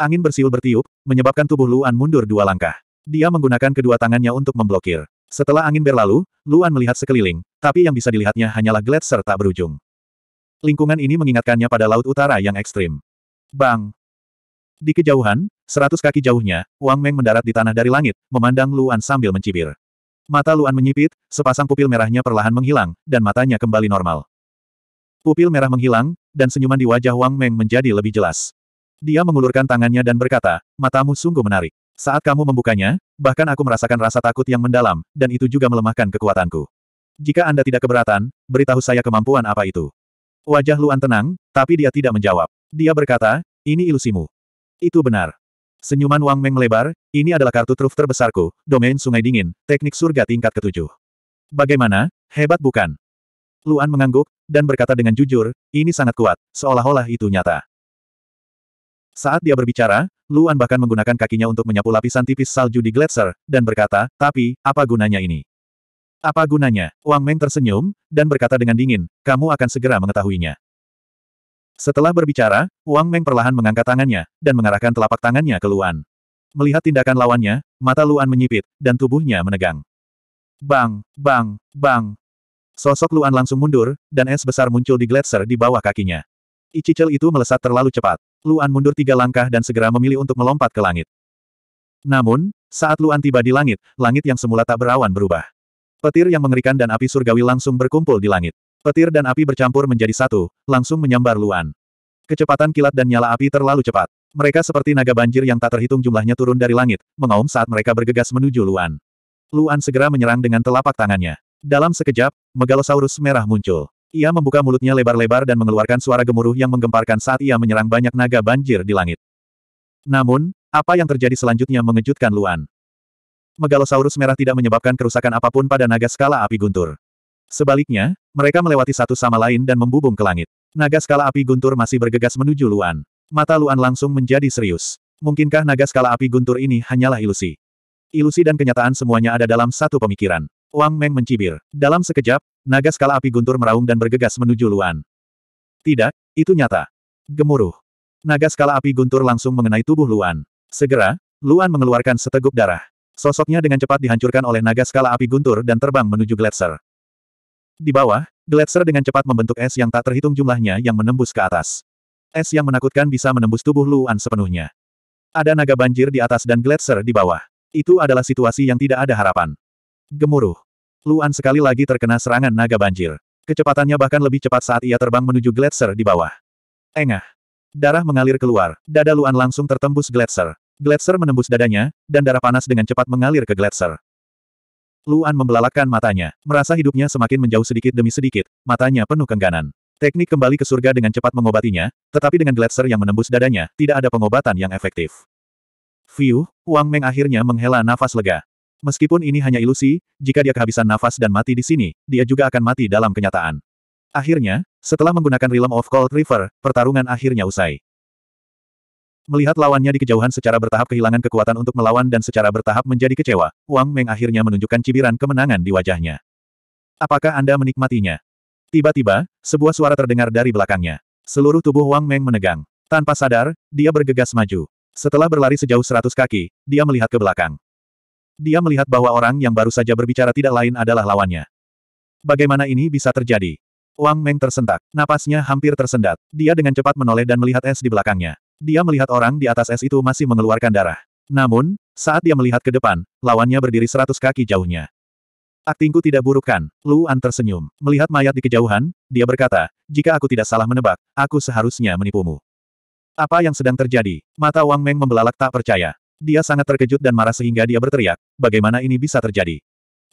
Angin bersiul bertiup, menyebabkan tubuh Luan mundur dua langkah. Dia menggunakan kedua tangannya untuk memblokir. Setelah angin berlalu, Luan melihat sekeliling, tapi yang bisa dilihatnya hanyalah gletser tak berujung. Lingkungan ini mengingatkannya pada laut utara yang ekstrim. Bang! Di kejauhan, Seratus kaki jauhnya, Wang Meng mendarat di tanah dari langit, memandang Luan sambil mencibir. Mata Luan menyipit, sepasang pupil merahnya perlahan menghilang, dan matanya kembali normal. Pupil merah menghilang, dan senyuman di wajah Wang Meng menjadi lebih jelas. Dia mengulurkan tangannya dan berkata, matamu sungguh menarik. Saat kamu membukanya, bahkan aku merasakan rasa takut yang mendalam, dan itu juga melemahkan kekuatanku. Jika Anda tidak keberatan, beritahu saya kemampuan apa itu. Wajah Luan tenang, tapi dia tidak menjawab. Dia berkata, ini ilusimu. Itu benar. Senyuman Wang Meng lebar, ini adalah kartu truf terbesarku, domain sungai dingin, teknik surga tingkat ketujuh. Bagaimana, hebat bukan? Luan mengangguk, dan berkata dengan jujur, ini sangat kuat, seolah-olah itu nyata. Saat dia berbicara, Luan bahkan menggunakan kakinya untuk menyapu lapisan tipis salju di gletser, dan berkata, tapi, apa gunanya ini? Apa gunanya? Wang Meng tersenyum, dan berkata dengan dingin, kamu akan segera mengetahuinya. Setelah berbicara, Wang Meng perlahan mengangkat tangannya, dan mengarahkan telapak tangannya ke Luan. Melihat tindakan lawannya, mata Luan menyipit, dan tubuhnya menegang. Bang, bang, bang. Sosok Luan langsung mundur, dan es besar muncul di gletser di bawah kakinya. Icicel itu melesat terlalu cepat. Luan mundur tiga langkah dan segera memilih untuk melompat ke langit. Namun, saat Luan tiba di langit, langit yang semula tak berawan berubah. Petir yang mengerikan dan api surgawi langsung berkumpul di langit. Petir dan api bercampur menjadi satu, langsung menyambar Luan. Kecepatan kilat dan nyala api terlalu cepat. Mereka seperti naga banjir yang tak terhitung jumlahnya turun dari langit, mengaum saat mereka bergegas menuju Luan. Luan segera menyerang dengan telapak tangannya. Dalam sekejap, Megalosaurus merah muncul. Ia membuka mulutnya lebar-lebar dan mengeluarkan suara gemuruh yang menggemparkan saat ia menyerang banyak naga banjir di langit. Namun, apa yang terjadi selanjutnya mengejutkan Luan. Megalosaurus merah tidak menyebabkan kerusakan apapun pada naga skala api guntur. Sebaliknya, mereka melewati satu sama lain dan membubung ke langit. Naga skala api guntur masih bergegas menuju Luan. Mata Luan langsung menjadi serius. Mungkinkah naga skala api guntur ini hanyalah ilusi? Ilusi dan kenyataan semuanya ada dalam satu pemikiran. Wang Meng mencibir. Dalam sekejap, naga skala api guntur meraung dan bergegas menuju Luan. Tidak, itu nyata. Gemuruh. Naga skala api guntur langsung mengenai tubuh Luan. Segera, Luan mengeluarkan seteguk darah. Sosoknya dengan cepat dihancurkan oleh naga skala api guntur dan terbang menuju Gletser. Di bawah, gletser dengan cepat membentuk es yang tak terhitung jumlahnya yang menembus ke atas. Es yang menakutkan bisa menembus tubuh Luan sepenuhnya. Ada naga banjir di atas dan gletser di bawah. Itu adalah situasi yang tidak ada harapan. Gemuruh. Luan sekali lagi terkena serangan naga banjir. Kecepatannya bahkan lebih cepat saat ia terbang menuju gletser di bawah. Engah. Darah mengalir keluar, dada Luan langsung tertembus gletser. Gletser menembus dadanya, dan darah panas dengan cepat mengalir ke gletser. Luan membelalakkan matanya, merasa hidupnya semakin menjauh sedikit demi sedikit, matanya penuh kengganan. Teknik kembali ke surga dengan cepat mengobatinya, tetapi dengan gletser yang menembus dadanya, tidak ada pengobatan yang efektif. View Wang Meng akhirnya menghela nafas lega. Meskipun ini hanya ilusi, jika dia kehabisan nafas dan mati di sini, dia juga akan mati dalam kenyataan. Akhirnya, setelah menggunakan Realm of Cold River, pertarungan akhirnya usai. Melihat lawannya di kejauhan secara bertahap kehilangan kekuatan untuk melawan dan secara bertahap menjadi kecewa, Wang Meng akhirnya menunjukkan cibiran kemenangan di wajahnya. Apakah Anda menikmatinya? Tiba-tiba, sebuah suara terdengar dari belakangnya. Seluruh tubuh Wang Meng menegang. Tanpa sadar, dia bergegas maju. Setelah berlari sejauh seratus kaki, dia melihat ke belakang. Dia melihat bahwa orang yang baru saja berbicara tidak lain adalah lawannya. Bagaimana ini bisa terjadi? Wang Meng tersentak. Napasnya hampir tersendat. Dia dengan cepat menoleh dan melihat es di belakangnya. Dia melihat orang di atas es itu masih mengeluarkan darah. Namun, saat dia melihat ke depan, lawannya berdiri seratus kaki jauhnya. Aktingku tidak buruk kan? Luan tersenyum. Melihat mayat di kejauhan, dia berkata, jika aku tidak salah menebak, aku seharusnya menipumu. Apa yang sedang terjadi? Mata Wang Meng membelalak tak percaya. Dia sangat terkejut dan marah sehingga dia berteriak, bagaimana ini bisa terjadi?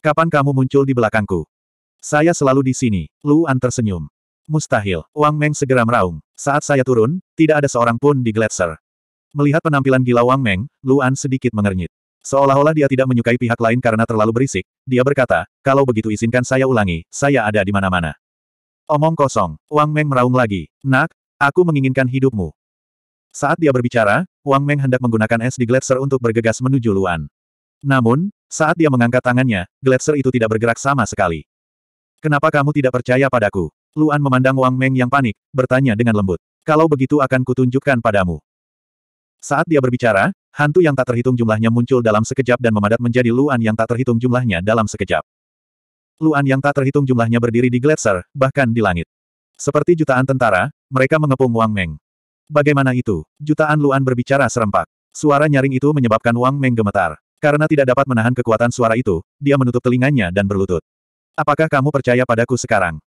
Kapan kamu muncul di belakangku? Saya selalu di sini. Luan tersenyum. Mustahil. Wang Meng segera meraung. Saat saya turun, tidak ada seorang pun di gletser. Melihat penampilan gila Wang Meng, Luan sedikit mengernyit. Seolah-olah dia tidak menyukai pihak lain karena terlalu berisik, dia berkata, kalau begitu izinkan saya ulangi, saya ada di mana-mana. Omong kosong, Wang Meng meraung lagi. Nak, aku menginginkan hidupmu. Saat dia berbicara, Wang Meng hendak menggunakan es di gletser untuk bergegas menuju Luan. Namun, saat dia mengangkat tangannya, gletser itu tidak bergerak sama sekali. Kenapa kamu tidak percaya padaku? Luan memandang Wang Meng yang panik, bertanya dengan lembut. Kalau begitu akan kutunjukkan padamu. Saat dia berbicara, hantu yang tak terhitung jumlahnya muncul dalam sekejap dan memadat menjadi Luan yang tak terhitung jumlahnya dalam sekejap. Luan yang tak terhitung jumlahnya berdiri di gletser, bahkan di langit. Seperti jutaan tentara, mereka mengepung Wang Meng. Bagaimana itu? Jutaan Luan berbicara serempak. Suara nyaring itu menyebabkan Wang Meng gemetar. Karena tidak dapat menahan kekuatan suara itu, dia menutup telinganya dan berlutut. Apakah kamu percaya padaku sekarang?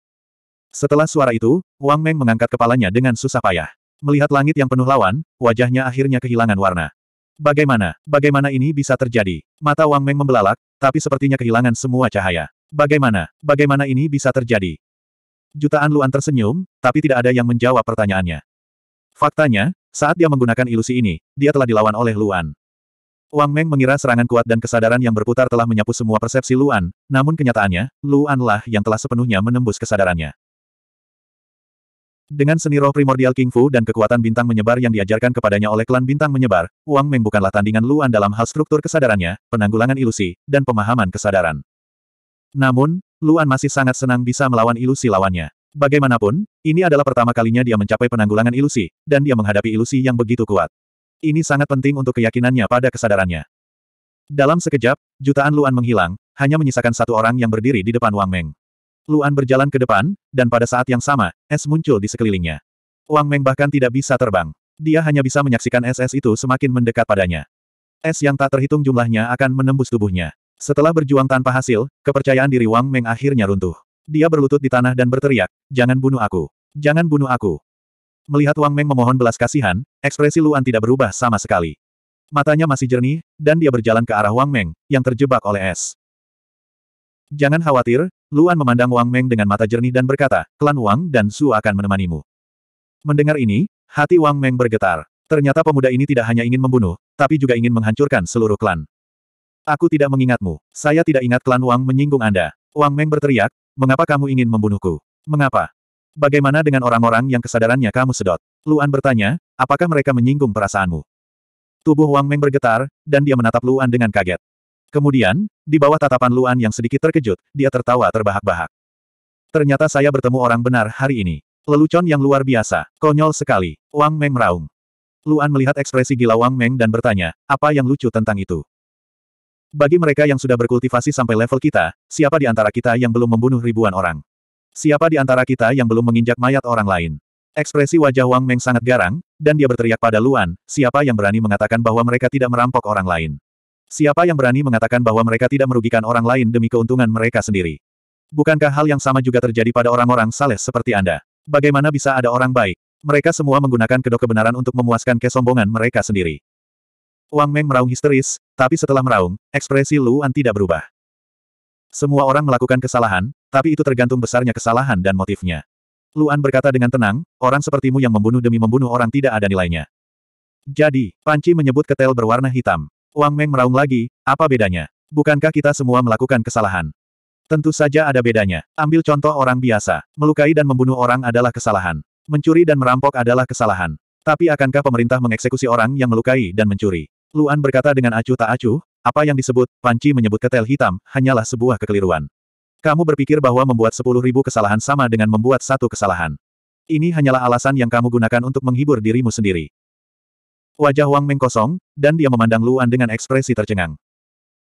Setelah suara itu, Wang Meng mengangkat kepalanya dengan susah payah. Melihat langit yang penuh lawan, wajahnya akhirnya kehilangan warna. Bagaimana, bagaimana ini bisa terjadi? Mata Wang Meng membelalak, tapi sepertinya kehilangan semua cahaya. Bagaimana, bagaimana ini bisa terjadi? Jutaan Luan tersenyum, tapi tidak ada yang menjawab pertanyaannya. Faktanya, saat dia menggunakan ilusi ini, dia telah dilawan oleh Luan. Wang Meng mengira serangan kuat dan kesadaran yang berputar telah menyapu semua persepsi Luan, namun kenyataannya, Luanlah yang telah sepenuhnya menembus kesadarannya. Dengan seni roh primordial King Fu dan kekuatan bintang menyebar yang diajarkan kepadanya oleh klan bintang menyebar, Wang Meng bukanlah tandingan Luan dalam hal struktur kesadarannya, penanggulangan ilusi, dan pemahaman kesadaran. Namun, Luan masih sangat senang bisa melawan ilusi lawannya. Bagaimanapun, ini adalah pertama kalinya dia mencapai penanggulangan ilusi, dan dia menghadapi ilusi yang begitu kuat. Ini sangat penting untuk keyakinannya pada kesadarannya. Dalam sekejap, jutaan Luan menghilang, hanya menyisakan satu orang yang berdiri di depan Wang Meng. Luan berjalan ke depan, dan pada saat yang sama, es muncul di sekelilingnya. Wang Meng bahkan tidak bisa terbang. Dia hanya bisa menyaksikan es-es itu semakin mendekat padanya. Es yang tak terhitung jumlahnya akan menembus tubuhnya. Setelah berjuang tanpa hasil, kepercayaan diri Wang Meng akhirnya runtuh. Dia berlutut di tanah dan berteriak, jangan bunuh aku. Jangan bunuh aku. Melihat Wang Meng memohon belas kasihan, ekspresi Luan tidak berubah sama sekali. Matanya masih jernih, dan dia berjalan ke arah Wang Meng, yang terjebak oleh es. Jangan khawatir, Luan memandang Wang Meng dengan mata jernih dan berkata, klan Wang dan Su akan menemanimu. Mendengar ini, hati Wang Meng bergetar. Ternyata pemuda ini tidak hanya ingin membunuh, tapi juga ingin menghancurkan seluruh klan. Aku tidak mengingatmu. Saya tidak ingat klan Wang menyinggung Anda. Wang Meng berteriak, mengapa kamu ingin membunuhku? Mengapa? Bagaimana dengan orang-orang yang kesadarannya kamu sedot? Luan bertanya, apakah mereka menyinggung perasaanmu? Tubuh Wang Meng bergetar, dan dia menatap Luan dengan kaget. Kemudian, di bawah tatapan Luan yang sedikit terkejut, dia tertawa terbahak-bahak. Ternyata saya bertemu orang benar hari ini. Lelucon yang luar biasa, konyol sekali. Wang Meng meraung. Luan melihat ekspresi gila Wang Meng dan bertanya, apa yang lucu tentang itu? Bagi mereka yang sudah berkultivasi sampai level kita, siapa di antara kita yang belum membunuh ribuan orang? Siapa di antara kita yang belum menginjak mayat orang lain? Ekspresi wajah Wang Meng sangat garang, dan dia berteriak pada Luan, siapa yang berani mengatakan bahwa mereka tidak merampok orang lain? Siapa yang berani mengatakan bahwa mereka tidak merugikan orang lain demi keuntungan mereka sendiri? Bukankah hal yang sama juga terjadi pada orang-orang saleh seperti Anda? Bagaimana bisa ada orang baik? Mereka semua menggunakan kedok kebenaran untuk memuaskan kesombongan mereka sendiri. Wang Meng meraung histeris, tapi setelah meraung, ekspresi Luan tidak berubah. Semua orang melakukan kesalahan, tapi itu tergantung besarnya kesalahan dan motifnya. Luan berkata dengan tenang, orang sepertimu yang membunuh demi membunuh orang tidak ada nilainya. Jadi, panci menyebut ketel berwarna hitam. Wang Meng meraung lagi, apa bedanya? Bukankah kita semua melakukan kesalahan? Tentu saja ada bedanya. Ambil contoh orang biasa. Melukai dan membunuh orang adalah kesalahan. Mencuri dan merampok adalah kesalahan. Tapi akankah pemerintah mengeksekusi orang yang melukai dan mencuri? Luan berkata dengan acuh tak acuh, apa yang disebut, Panci menyebut ketel hitam, hanyalah sebuah kekeliruan. Kamu berpikir bahwa membuat sepuluh ribu kesalahan sama dengan membuat satu kesalahan. Ini hanyalah alasan yang kamu gunakan untuk menghibur dirimu sendiri. Wajah Wang Meng kosong, dan dia memandang Luan dengan ekspresi tercengang.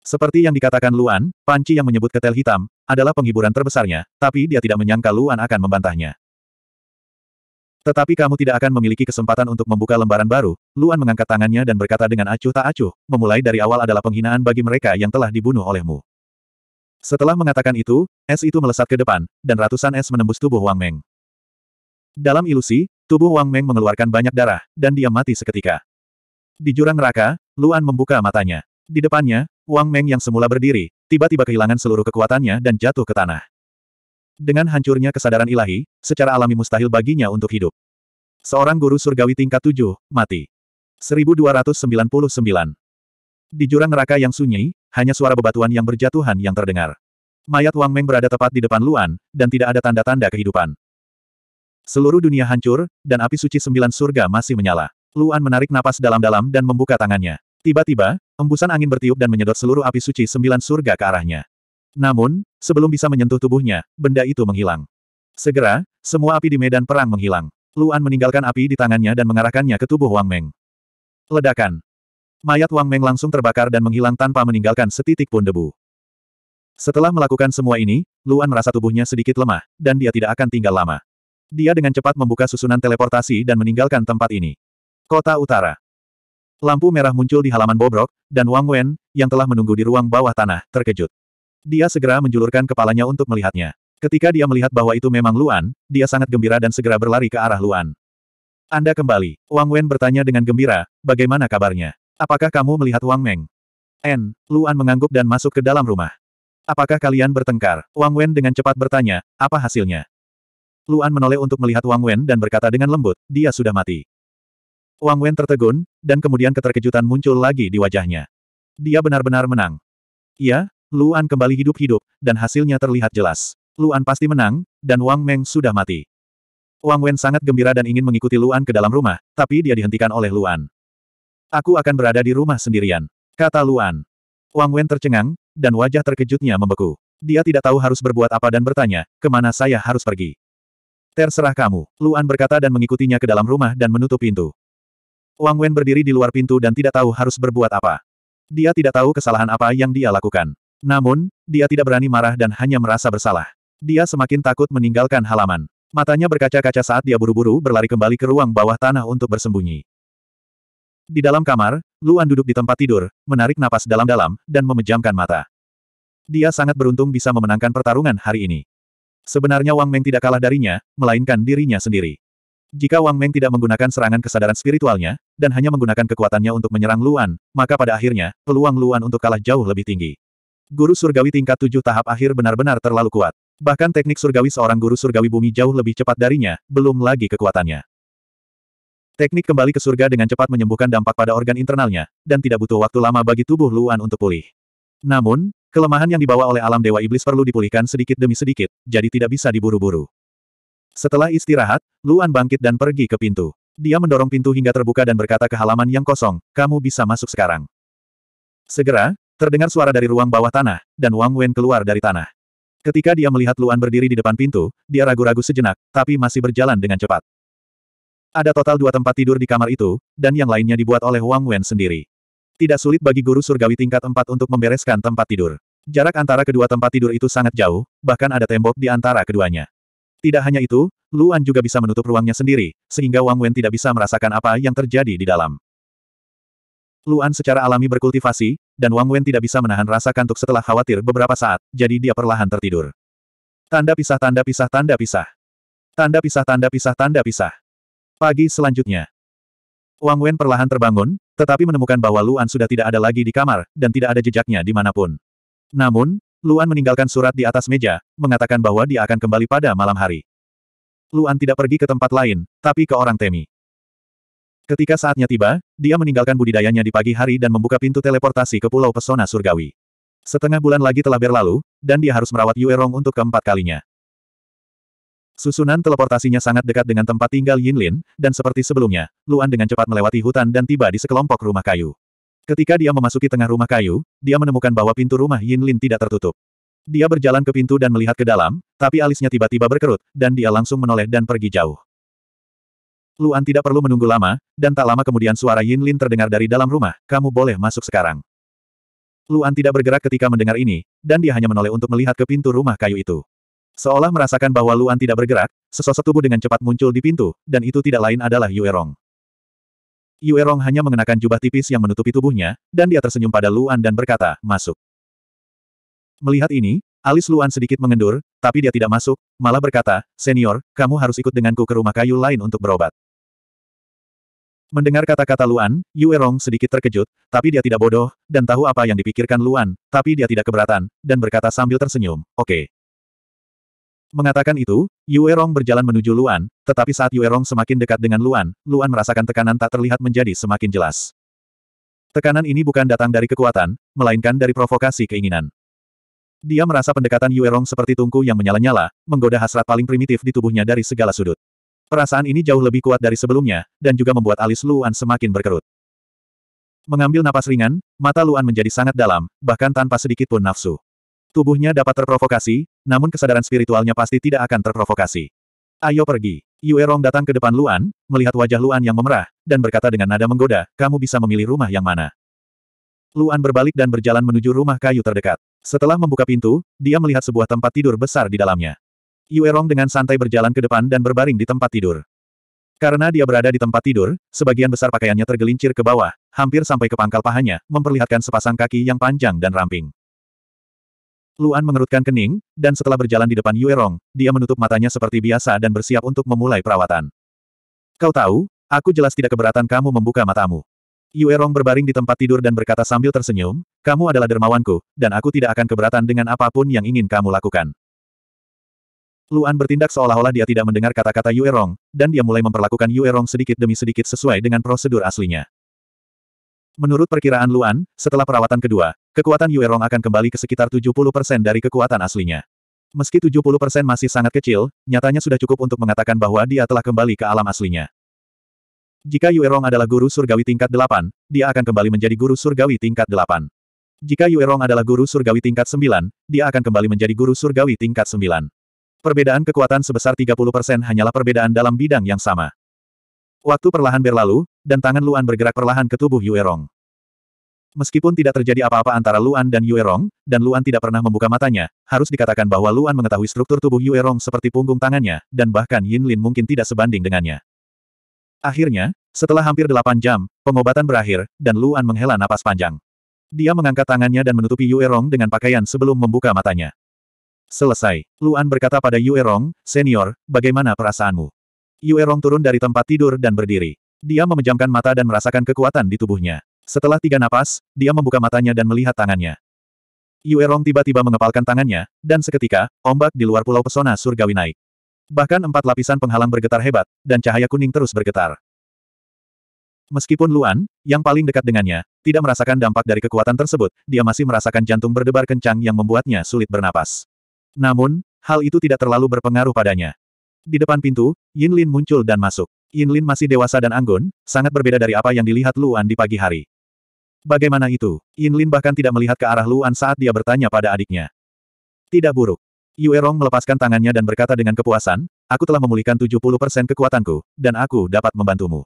Seperti yang dikatakan Luan, panci yang menyebut ketel hitam, adalah penghiburan terbesarnya, tapi dia tidak menyangka Luan akan membantahnya. Tetapi kamu tidak akan memiliki kesempatan untuk membuka lembaran baru, Luan mengangkat tangannya dan berkata dengan acuh tak acuh, memulai dari awal adalah penghinaan bagi mereka yang telah dibunuh olehmu. Setelah mengatakan itu, es itu melesat ke depan, dan ratusan es menembus tubuh Wang Meng. Dalam ilusi, tubuh Wang Meng mengeluarkan banyak darah, dan dia mati seketika. Di jurang neraka, Luan membuka matanya. Di depannya, Wang Meng yang semula berdiri, tiba-tiba kehilangan seluruh kekuatannya dan jatuh ke tanah. Dengan hancurnya kesadaran ilahi, secara alami mustahil baginya untuk hidup. Seorang guru surgawi tingkat tujuh mati. 1299. Di jurang neraka yang sunyi, hanya suara bebatuan yang berjatuhan yang terdengar. Mayat Wang Meng berada tepat di depan Luan, dan tidak ada tanda-tanda kehidupan. Seluruh dunia hancur, dan api suci sembilan surga masih menyala. Luan menarik napas dalam-dalam dan membuka tangannya. Tiba-tiba, embusan angin bertiup dan menyedot seluruh api suci sembilan surga ke arahnya. Namun, sebelum bisa menyentuh tubuhnya, benda itu menghilang. Segera, semua api di medan perang menghilang. Luan meninggalkan api di tangannya dan mengarahkannya ke tubuh Wang Meng. Ledakan. Mayat Wang Meng langsung terbakar dan menghilang tanpa meninggalkan setitik pun debu. Setelah melakukan semua ini, Luan merasa tubuhnya sedikit lemah, dan dia tidak akan tinggal lama. Dia dengan cepat membuka susunan teleportasi dan meninggalkan tempat ini. Kota Utara. Lampu merah muncul di halaman bobrok, dan Wang Wen, yang telah menunggu di ruang bawah tanah, terkejut. Dia segera menjulurkan kepalanya untuk melihatnya. Ketika dia melihat bahwa itu memang Luan, dia sangat gembira dan segera berlari ke arah Luan. Anda kembali, Wang Wen bertanya dengan gembira, bagaimana kabarnya? Apakah kamu melihat Wang Meng? N, Luan mengangguk dan masuk ke dalam rumah. Apakah kalian bertengkar? Wang Wen dengan cepat bertanya, apa hasilnya? Luan menoleh untuk melihat Wang Wen dan berkata dengan lembut, dia sudah mati. Wang Wen tertegun, dan kemudian keterkejutan muncul lagi di wajahnya. Dia benar-benar menang. Iya, Luan kembali hidup-hidup, dan hasilnya terlihat jelas. Luan pasti menang, dan Wang Meng sudah mati. Wang Wen sangat gembira dan ingin mengikuti Luan ke dalam rumah, tapi dia dihentikan oleh Luan. Aku akan berada di rumah sendirian, kata Luan. Wang Wen tercengang, dan wajah terkejutnya membeku. Dia tidak tahu harus berbuat apa dan bertanya, kemana saya harus pergi. Terserah kamu, Luan berkata dan mengikutinya ke dalam rumah dan menutup pintu. Wang Wen berdiri di luar pintu dan tidak tahu harus berbuat apa. Dia tidak tahu kesalahan apa yang dia lakukan. Namun, dia tidak berani marah dan hanya merasa bersalah. Dia semakin takut meninggalkan halaman. Matanya berkaca-kaca saat dia buru-buru berlari kembali ke ruang bawah tanah untuk bersembunyi. Di dalam kamar, Luan duduk di tempat tidur, menarik napas dalam-dalam, dan memejamkan mata. Dia sangat beruntung bisa memenangkan pertarungan hari ini. Sebenarnya Wang Meng tidak kalah darinya, melainkan dirinya sendiri. Jika Wang Meng tidak menggunakan serangan kesadaran spiritualnya, dan hanya menggunakan kekuatannya untuk menyerang Luan, maka pada akhirnya, peluang Luan untuk kalah jauh lebih tinggi. Guru surgawi tingkat tujuh tahap akhir benar-benar terlalu kuat. Bahkan teknik surgawi seorang guru surgawi bumi jauh lebih cepat darinya, belum lagi kekuatannya. Teknik kembali ke surga dengan cepat menyembuhkan dampak pada organ internalnya, dan tidak butuh waktu lama bagi tubuh Luan untuk pulih. Namun, kelemahan yang dibawa oleh alam Dewa Iblis perlu dipulihkan sedikit demi sedikit, jadi tidak bisa diburu-buru. Setelah istirahat, Luan bangkit dan pergi ke pintu. Dia mendorong pintu hingga terbuka dan berkata ke halaman yang kosong, kamu bisa masuk sekarang. Segera, terdengar suara dari ruang bawah tanah, dan Wang Wen keluar dari tanah. Ketika dia melihat Luan berdiri di depan pintu, dia ragu-ragu sejenak, tapi masih berjalan dengan cepat. Ada total dua tempat tidur di kamar itu, dan yang lainnya dibuat oleh Wang Wen sendiri. Tidak sulit bagi guru surgawi tingkat empat untuk membereskan tempat tidur. Jarak antara kedua tempat tidur itu sangat jauh, bahkan ada tembok di antara keduanya. Tidak hanya itu, Luan juga bisa menutup ruangnya sendiri, sehingga Wang Wen tidak bisa merasakan apa yang terjadi di dalam. Luan secara alami berkultivasi, dan Wang Wen tidak bisa menahan rasa kantuk setelah khawatir beberapa saat, jadi dia perlahan tertidur. Tanda pisah tanda pisah tanda pisah. Tanda pisah tanda pisah tanda pisah. Pagi selanjutnya. Wang Wen perlahan terbangun, tetapi menemukan bahwa Luan sudah tidak ada lagi di kamar, dan tidak ada jejaknya di manapun. Namun, Luan meninggalkan surat di atas meja, mengatakan bahwa dia akan kembali pada malam hari. Luan tidak pergi ke tempat lain, tapi ke orang Temi. Ketika saatnya tiba, dia meninggalkan budidayanya di pagi hari dan membuka pintu teleportasi ke Pulau Pesona Surgawi. Setengah bulan lagi telah berlalu, dan dia harus merawat Yue Rong untuk keempat kalinya. Susunan teleportasinya sangat dekat dengan tempat tinggal Yin Lin, dan seperti sebelumnya, Luan dengan cepat melewati hutan dan tiba di sekelompok rumah kayu. Ketika dia memasuki tengah rumah kayu, dia menemukan bahwa pintu rumah Yin Lin tidak tertutup. Dia berjalan ke pintu dan melihat ke dalam, tapi alisnya tiba-tiba berkerut, dan dia langsung menoleh dan pergi jauh. Luan tidak perlu menunggu lama, dan tak lama kemudian suara Yin Lin terdengar dari dalam rumah, kamu boleh masuk sekarang. Luan tidak bergerak ketika mendengar ini, dan dia hanya menoleh untuk melihat ke pintu rumah kayu itu. Seolah merasakan bahwa Luan tidak bergerak, sesosok tubuh dengan cepat muncul di pintu, dan itu tidak lain adalah Yuerong. Yuerong hanya mengenakan jubah tipis yang menutupi tubuhnya, dan dia tersenyum pada Luan dan berkata, masuk. Melihat ini, alis Luan sedikit mengendur, tapi dia tidak masuk, malah berkata, senior, kamu harus ikut denganku ke rumah kayu lain untuk berobat. Mendengar kata-kata Luan, Yuerong sedikit terkejut, tapi dia tidak bodoh, dan tahu apa yang dipikirkan Luan, tapi dia tidak keberatan, dan berkata sambil tersenyum, oke. Okay. Mengatakan itu, Yue Rong berjalan menuju Luan, tetapi saat Yue Rong semakin dekat dengan Luan, Luan merasakan tekanan tak terlihat menjadi semakin jelas. Tekanan ini bukan datang dari kekuatan, melainkan dari provokasi keinginan. Dia merasa pendekatan Yue Rong seperti tungku yang menyala-nyala, menggoda hasrat paling primitif di tubuhnya dari segala sudut. Perasaan ini jauh lebih kuat dari sebelumnya, dan juga membuat alis Luan semakin berkerut. Mengambil napas ringan, mata Luan menjadi sangat dalam, bahkan tanpa sedikit pun nafsu. Tubuhnya dapat terprovokasi, namun kesadaran spiritualnya pasti tidak akan terprovokasi. Ayo pergi. Yue Rong datang ke depan Luan, melihat wajah Luan yang memerah, dan berkata dengan nada menggoda, kamu bisa memilih rumah yang mana. Luan berbalik dan berjalan menuju rumah kayu terdekat. Setelah membuka pintu, dia melihat sebuah tempat tidur besar di dalamnya. Yue Rong dengan santai berjalan ke depan dan berbaring di tempat tidur. Karena dia berada di tempat tidur, sebagian besar pakaiannya tergelincir ke bawah, hampir sampai ke pangkal pahanya, memperlihatkan sepasang kaki yang panjang dan ramping. Luan mengerutkan kening, dan setelah berjalan di depan Yue Rong, dia menutup matanya seperti biasa dan bersiap untuk memulai perawatan. Kau tahu, aku jelas tidak keberatan kamu membuka matamu. Yue Rong berbaring di tempat tidur dan berkata sambil tersenyum, kamu adalah dermawanku, dan aku tidak akan keberatan dengan apapun yang ingin kamu lakukan. Luan bertindak seolah-olah dia tidak mendengar kata-kata Yue Rong, dan dia mulai memperlakukan Yue Rong sedikit demi sedikit sesuai dengan prosedur aslinya. Menurut perkiraan Luan, setelah perawatan kedua, kekuatan Yuerong akan kembali ke sekitar 70% dari kekuatan aslinya. Meski 70% masih sangat kecil, nyatanya sudah cukup untuk mengatakan bahwa dia telah kembali ke alam aslinya. Jika Yuerong adalah guru surgawi tingkat 8, dia akan kembali menjadi guru surgawi tingkat 8. Jika Yuerong adalah guru surgawi tingkat 9, dia akan kembali menjadi guru surgawi tingkat 9. Perbedaan kekuatan sebesar 30% hanyalah perbedaan dalam bidang yang sama. Waktu perlahan berlalu, dan tangan Luan bergerak perlahan ke tubuh Yuerong. Meskipun tidak terjadi apa-apa antara Luan dan Yuerong, dan Luan tidak pernah membuka matanya, harus dikatakan bahwa Luan mengetahui struktur tubuh Yuerong seperti punggung tangannya, dan bahkan Yin Lin mungkin tidak sebanding dengannya. Akhirnya, setelah hampir delapan jam, pengobatan berakhir, dan Luan menghela napas panjang. Dia mengangkat tangannya dan menutupi Yuerong dengan pakaian sebelum membuka matanya. Selesai. Luan berkata pada Yuerong, Senior, bagaimana perasaanmu? Yuerong turun dari tempat tidur dan berdiri. Dia memejamkan mata dan merasakan kekuatan di tubuhnya. Setelah tiga napas, dia membuka matanya dan melihat tangannya. Yuerong tiba-tiba mengepalkan tangannya, dan seketika, ombak di luar pulau pesona surgawi naik. Bahkan empat lapisan penghalang bergetar hebat, dan cahaya kuning terus bergetar. Meskipun Luan, yang paling dekat dengannya, tidak merasakan dampak dari kekuatan tersebut, dia masih merasakan jantung berdebar kencang yang membuatnya sulit bernapas. Namun, hal itu tidak terlalu berpengaruh padanya. Di depan pintu, Yin Lin muncul dan masuk. Yin Lin masih dewasa dan anggun, sangat berbeda dari apa yang dilihat Luan di pagi hari. Bagaimana itu? Yin Lin bahkan tidak melihat ke arah Luan saat dia bertanya pada adiknya. Tidak buruk. Yuerong melepaskan tangannya dan berkata dengan kepuasan, aku telah memulihkan 70% kekuatanku, dan aku dapat membantumu.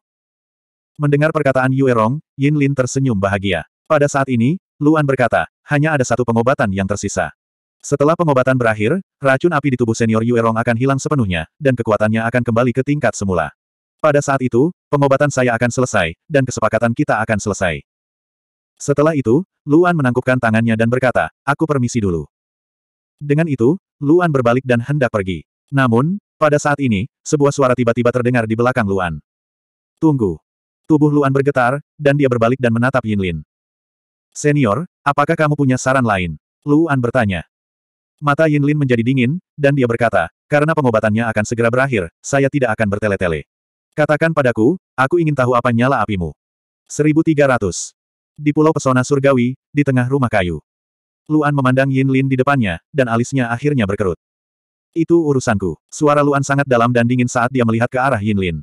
Mendengar perkataan Yin Lin tersenyum bahagia. Pada saat ini, Luan berkata, hanya ada satu pengobatan yang tersisa. Setelah pengobatan berakhir, racun api di tubuh senior Yuerong akan hilang sepenuhnya, dan kekuatannya akan kembali ke tingkat semula. Pada saat itu, pengobatan saya akan selesai, dan kesepakatan kita akan selesai. Setelah itu, Luan menangkupkan tangannya dan berkata, aku permisi dulu. Dengan itu, Luan berbalik dan hendak pergi. Namun, pada saat ini, sebuah suara tiba-tiba terdengar di belakang Luan. Tunggu. Tubuh Luan bergetar, dan dia berbalik dan menatap Yin Lin. Senior, apakah kamu punya saran lain? Luan bertanya. Mata Yin Lin menjadi dingin, dan dia berkata, karena pengobatannya akan segera berakhir, saya tidak akan bertele-tele. Katakan padaku, aku ingin tahu apa nyala apimu. 1300. Di pulau pesona surgawi, di tengah rumah kayu. Luan memandang Yin Lin di depannya, dan alisnya akhirnya berkerut. Itu urusanku. Suara Luan sangat dalam dan dingin saat dia melihat ke arah Yin Lin.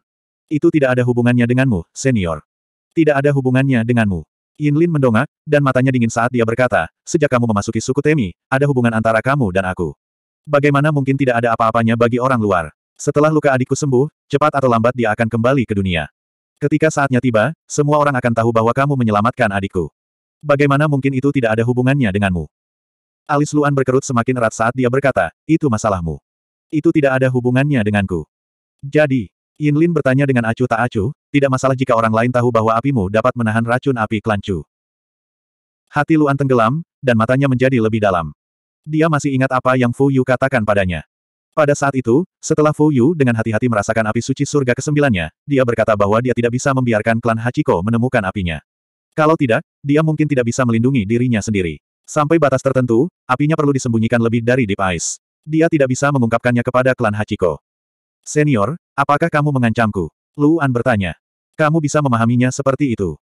Itu tidak ada hubungannya denganmu, senior. Tidak ada hubungannya denganmu. Yin Lin mendongak, dan matanya dingin saat dia berkata, sejak kamu memasuki suku Temi, ada hubungan antara kamu dan aku. Bagaimana mungkin tidak ada apa-apanya bagi orang luar? Setelah luka adikku sembuh, cepat atau lambat dia akan kembali ke dunia. Ketika saatnya tiba, semua orang akan tahu bahwa kamu menyelamatkan adikku. Bagaimana mungkin itu tidak ada hubungannya denganmu? Alis Luan berkerut semakin erat saat dia berkata, itu masalahmu. Itu tidak ada hubungannya denganku. Jadi, Yin Lin bertanya dengan acuh tak acuh, tidak masalah jika orang lain tahu bahwa apimu dapat menahan racun api kelancu. Hati Luan tenggelam, dan matanya menjadi lebih dalam. Dia masih ingat apa yang Fu Yu katakan padanya. Pada saat itu, setelah Fu Yu dengan hati-hati merasakan api suci surga kesembilannya, dia berkata bahwa dia tidak bisa membiarkan klan Hachiko menemukan apinya. Kalau tidak, dia mungkin tidak bisa melindungi dirinya sendiri. Sampai batas tertentu, apinya perlu disembunyikan lebih dari Deep Ice. Dia tidak bisa mengungkapkannya kepada klan Hachiko. Senior, apakah kamu mengancamku? Luan bertanya. Kamu bisa memahaminya seperti itu.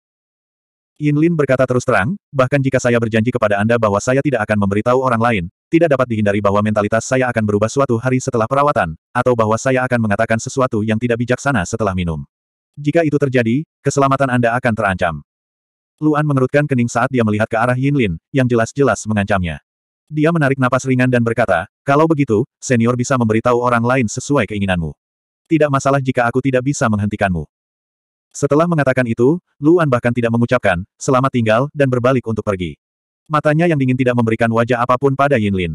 Yin Lin berkata terus terang, bahkan jika saya berjanji kepada Anda bahwa saya tidak akan memberitahu orang lain, tidak dapat dihindari bahwa mentalitas saya akan berubah suatu hari setelah perawatan, atau bahwa saya akan mengatakan sesuatu yang tidak bijaksana setelah minum. Jika itu terjadi, keselamatan Anda akan terancam. Luan mengerutkan kening saat dia melihat ke arah Yin Lin, yang jelas-jelas mengancamnya. Dia menarik napas ringan dan berkata, kalau begitu, senior bisa memberitahu orang lain sesuai keinginanmu. Tidak masalah jika aku tidak bisa menghentikanmu. Setelah mengatakan itu, Luan bahkan tidak mengucapkan, selamat tinggal, dan berbalik untuk pergi. Matanya yang dingin tidak memberikan wajah apapun pada Yin Lin.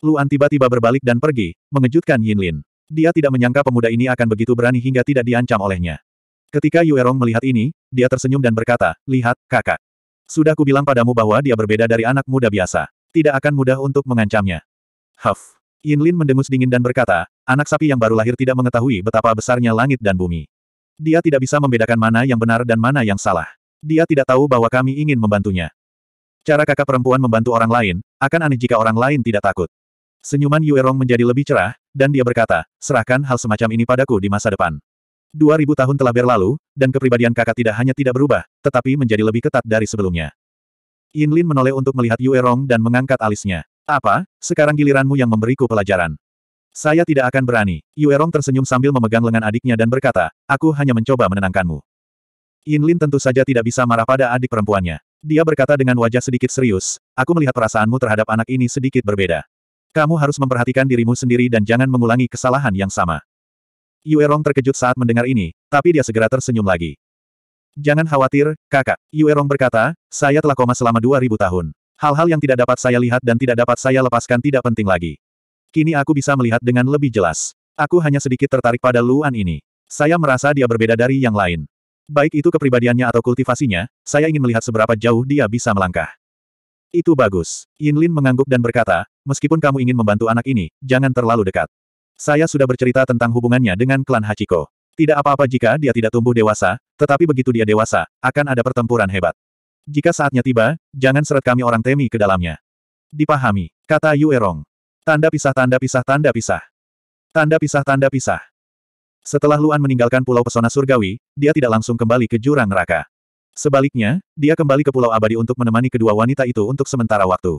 Luan tiba-tiba berbalik dan pergi, mengejutkan Yin Lin. Dia tidak menyangka pemuda ini akan begitu berani hingga tidak diancam olehnya. Ketika Yuerong melihat ini, dia tersenyum dan berkata, Lihat, kakak. Sudah kubilang padamu bahwa dia berbeda dari anak muda biasa. Tidak akan mudah untuk mengancamnya. Huff. Lin mendengus dingin dan berkata, anak sapi yang baru lahir tidak mengetahui betapa besarnya langit dan bumi. Dia tidak bisa membedakan mana yang benar dan mana yang salah. Dia tidak tahu bahwa kami ingin membantunya. Cara kakak perempuan membantu orang lain, akan aneh jika orang lain tidak takut. Senyuman Yuerong menjadi lebih cerah, dan dia berkata, serahkan hal semacam ini padaku di masa depan. 2000 tahun telah berlalu, dan kepribadian kakak tidak hanya tidak berubah, tetapi menjadi lebih ketat dari sebelumnya. Yin Lin menoleh untuk melihat Yuerong dan mengangkat alisnya. Apa, sekarang giliranmu yang memberiku pelajaran. Saya tidak akan berani. Yuerong tersenyum sambil memegang lengan adiknya dan berkata, aku hanya mencoba menenangkanmu. Yin Lin tentu saja tidak bisa marah pada adik perempuannya. Dia berkata dengan wajah sedikit serius, aku melihat perasaanmu terhadap anak ini sedikit berbeda. Kamu harus memperhatikan dirimu sendiri dan jangan mengulangi kesalahan yang sama. Yuerong terkejut saat mendengar ini, tapi dia segera tersenyum lagi. Jangan khawatir, kakak. Yuerong berkata, saya telah koma selama 2000 tahun. Hal-hal yang tidak dapat saya lihat dan tidak dapat saya lepaskan tidak penting lagi. Kini aku bisa melihat dengan lebih jelas. Aku hanya sedikit tertarik pada Luan ini. Saya merasa dia berbeda dari yang lain. Baik itu kepribadiannya atau kultivasinya, saya ingin melihat seberapa jauh dia bisa melangkah. Itu bagus. Yin Lin mengangguk dan berkata, meskipun kamu ingin membantu anak ini, jangan terlalu dekat. Saya sudah bercerita tentang hubungannya dengan klan Hachiko. Tidak apa-apa jika dia tidak tumbuh dewasa, tetapi begitu dia dewasa, akan ada pertempuran hebat. Jika saatnya tiba, jangan seret kami orang temi ke dalamnya. Dipahami, kata Yu Erong. Tanda pisah tanda pisah tanda pisah. Tanda pisah tanda pisah. Setelah Luan meninggalkan Pulau Pesona Surgawi, dia tidak langsung kembali ke jurang neraka. Sebaliknya, dia kembali ke Pulau Abadi untuk menemani kedua wanita itu untuk sementara waktu.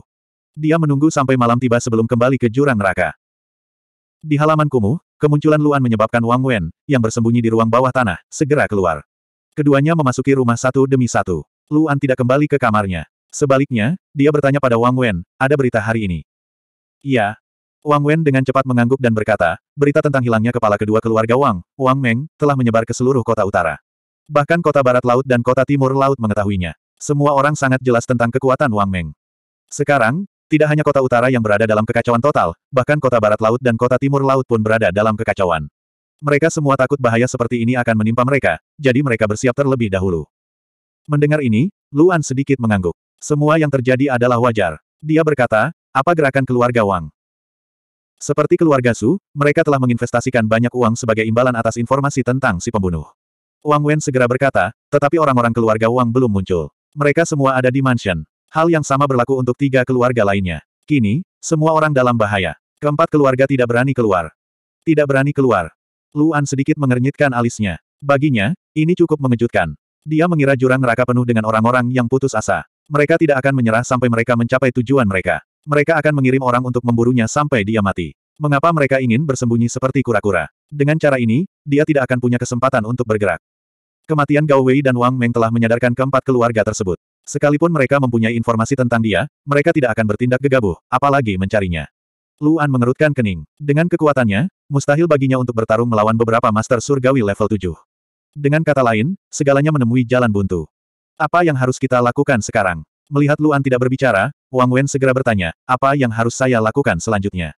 Dia menunggu sampai malam tiba sebelum kembali ke jurang neraka. Di halaman kumuh, kemunculan Luan menyebabkan Wang Wen, yang bersembunyi di ruang bawah tanah, segera keluar. Keduanya memasuki rumah satu demi satu. Luan tidak kembali ke kamarnya. Sebaliknya, dia bertanya pada Wang Wen, ada berita hari ini. Iya, Wang Wen dengan cepat mengangguk dan berkata, berita tentang hilangnya kepala kedua keluarga Wang, Wang Meng, telah menyebar ke seluruh kota utara. Bahkan kota barat laut dan kota timur laut mengetahuinya. Semua orang sangat jelas tentang kekuatan Wang Meng. Sekarang, tidak hanya kota utara yang berada dalam kekacauan total, bahkan kota barat laut dan kota timur laut pun berada dalam kekacauan. Mereka semua takut bahaya seperti ini akan menimpa mereka, jadi mereka bersiap terlebih dahulu. Mendengar ini, Luan sedikit mengangguk. Semua yang terjadi adalah wajar. Dia berkata, apa gerakan keluarga Wang? Seperti keluarga Su, mereka telah menginvestasikan banyak uang sebagai imbalan atas informasi tentang si pembunuh. Wang Wen segera berkata, tetapi orang-orang keluarga Wang belum muncul. Mereka semua ada di mansion. Hal yang sama berlaku untuk tiga keluarga lainnya. Kini, semua orang dalam bahaya. Keempat keluarga tidak berani keluar. Tidak berani keluar. Luan sedikit mengernyitkan alisnya. Baginya, ini cukup mengejutkan. Dia mengira jurang neraka penuh dengan orang-orang yang putus asa. Mereka tidak akan menyerah sampai mereka mencapai tujuan mereka. Mereka akan mengirim orang untuk memburunya sampai dia mati. Mengapa mereka ingin bersembunyi seperti kura-kura? Dengan cara ini, dia tidak akan punya kesempatan untuk bergerak. Kematian Gao Wei dan Wang Meng telah menyadarkan keempat keluarga tersebut. Sekalipun mereka mempunyai informasi tentang dia, mereka tidak akan bertindak gegabah, apalagi mencarinya. Luan mengerutkan kening. Dengan kekuatannya, mustahil baginya untuk bertarung melawan beberapa Master Surgawi level 7. Dengan kata lain, segalanya menemui jalan buntu. Apa yang harus kita lakukan sekarang? Melihat Luan tidak berbicara, Wang Wen segera bertanya, apa yang harus saya lakukan selanjutnya?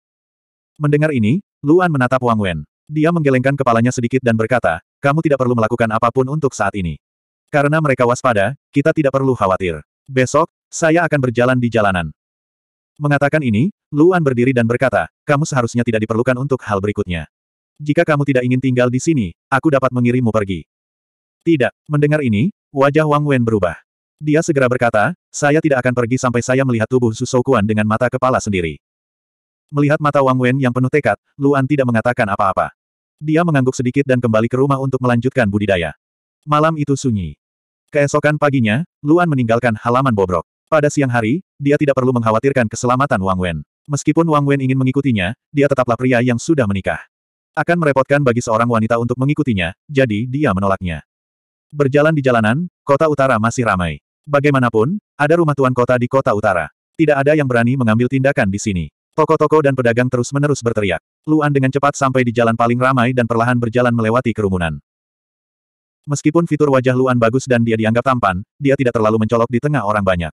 Mendengar ini, Luan menatap Wang Wen. Dia menggelengkan kepalanya sedikit dan berkata, kamu tidak perlu melakukan apapun untuk saat ini. Karena mereka waspada, kita tidak perlu khawatir. Besok, saya akan berjalan di jalanan. Mengatakan ini, Luan berdiri dan berkata, kamu seharusnya tidak diperlukan untuk hal berikutnya. Jika kamu tidak ingin tinggal di sini, aku dapat mengirimmu pergi. Tidak, mendengar ini, wajah Wang Wen berubah. Dia segera berkata, saya tidak akan pergi sampai saya melihat tubuh Zusoukuan dengan mata kepala sendiri. Melihat mata Wang Wen yang penuh tekad, Luan tidak mengatakan apa-apa. Dia mengangguk sedikit dan kembali ke rumah untuk melanjutkan budidaya. Malam itu sunyi. Keesokan paginya, Luan meninggalkan halaman bobrok. Pada siang hari, dia tidak perlu mengkhawatirkan keselamatan Wang Wen. Meskipun Wang Wen ingin mengikutinya, dia tetaplah pria yang sudah menikah. Akan merepotkan bagi seorang wanita untuk mengikutinya, jadi dia menolaknya. Berjalan di jalanan, kota utara masih ramai. Bagaimanapun, ada rumah tuan kota di kota utara. Tidak ada yang berani mengambil tindakan di sini. Toko-toko dan pedagang terus-menerus berteriak. Luan dengan cepat sampai di jalan paling ramai dan perlahan berjalan melewati kerumunan. Meskipun fitur wajah Luan bagus dan dia dianggap tampan, dia tidak terlalu mencolok di tengah orang banyak.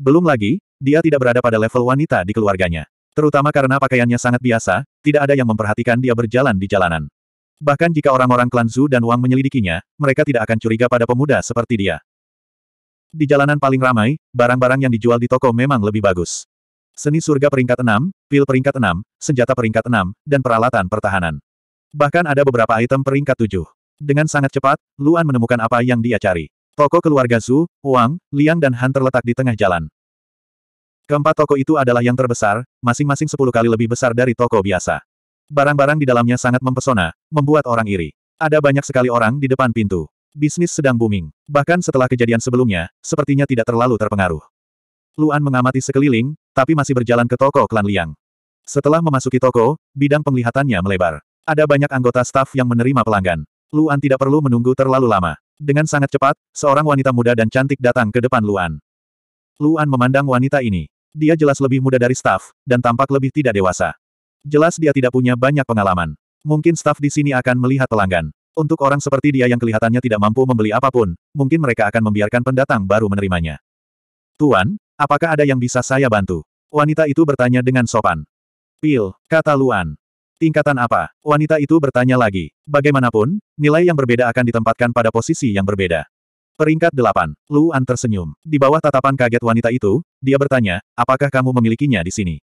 Belum lagi, dia tidak berada pada level wanita di keluarganya. Terutama karena pakaiannya sangat biasa, tidak ada yang memperhatikan dia berjalan di jalanan. Bahkan jika orang-orang klan Zhu dan Wang menyelidikinya, mereka tidak akan curiga pada pemuda seperti dia. Di jalanan paling ramai, barang-barang yang dijual di toko memang lebih bagus. Seni surga peringkat 6, pil peringkat 6, senjata peringkat 6, dan peralatan pertahanan. Bahkan ada beberapa item peringkat 7. Dengan sangat cepat, Luan menemukan apa yang dia cari. Toko keluarga Zhu, Wang, Liang dan Han terletak di tengah jalan. Keempat toko itu adalah yang terbesar, masing-masing sepuluh kali lebih besar dari toko biasa. Barang-barang di dalamnya sangat mempesona, membuat orang iri. Ada banyak sekali orang di depan pintu. Bisnis sedang booming. Bahkan setelah kejadian sebelumnya, sepertinya tidak terlalu terpengaruh. Luan mengamati sekeliling, tapi masih berjalan ke toko klan Liang. Setelah memasuki toko, bidang penglihatannya melebar. Ada banyak anggota staf yang menerima pelanggan. Luan tidak perlu menunggu terlalu lama. Dengan sangat cepat, seorang wanita muda dan cantik datang ke depan Luan. Luan memandang wanita ini. Dia jelas lebih muda dari staf, dan tampak lebih tidak dewasa. Jelas dia tidak punya banyak pengalaman. Mungkin staf di sini akan melihat pelanggan. Untuk orang seperti dia yang kelihatannya tidak mampu membeli apapun, mungkin mereka akan membiarkan pendatang baru menerimanya. Tuan, apakah ada yang bisa saya bantu? Wanita itu bertanya dengan sopan. Pil, kata Luan. Tingkatan apa? Wanita itu bertanya lagi. Bagaimanapun, nilai yang berbeda akan ditempatkan pada posisi yang berbeda. Peringkat 8. Luan tersenyum. Di bawah tatapan kaget wanita itu, dia bertanya, apakah kamu memilikinya di sini?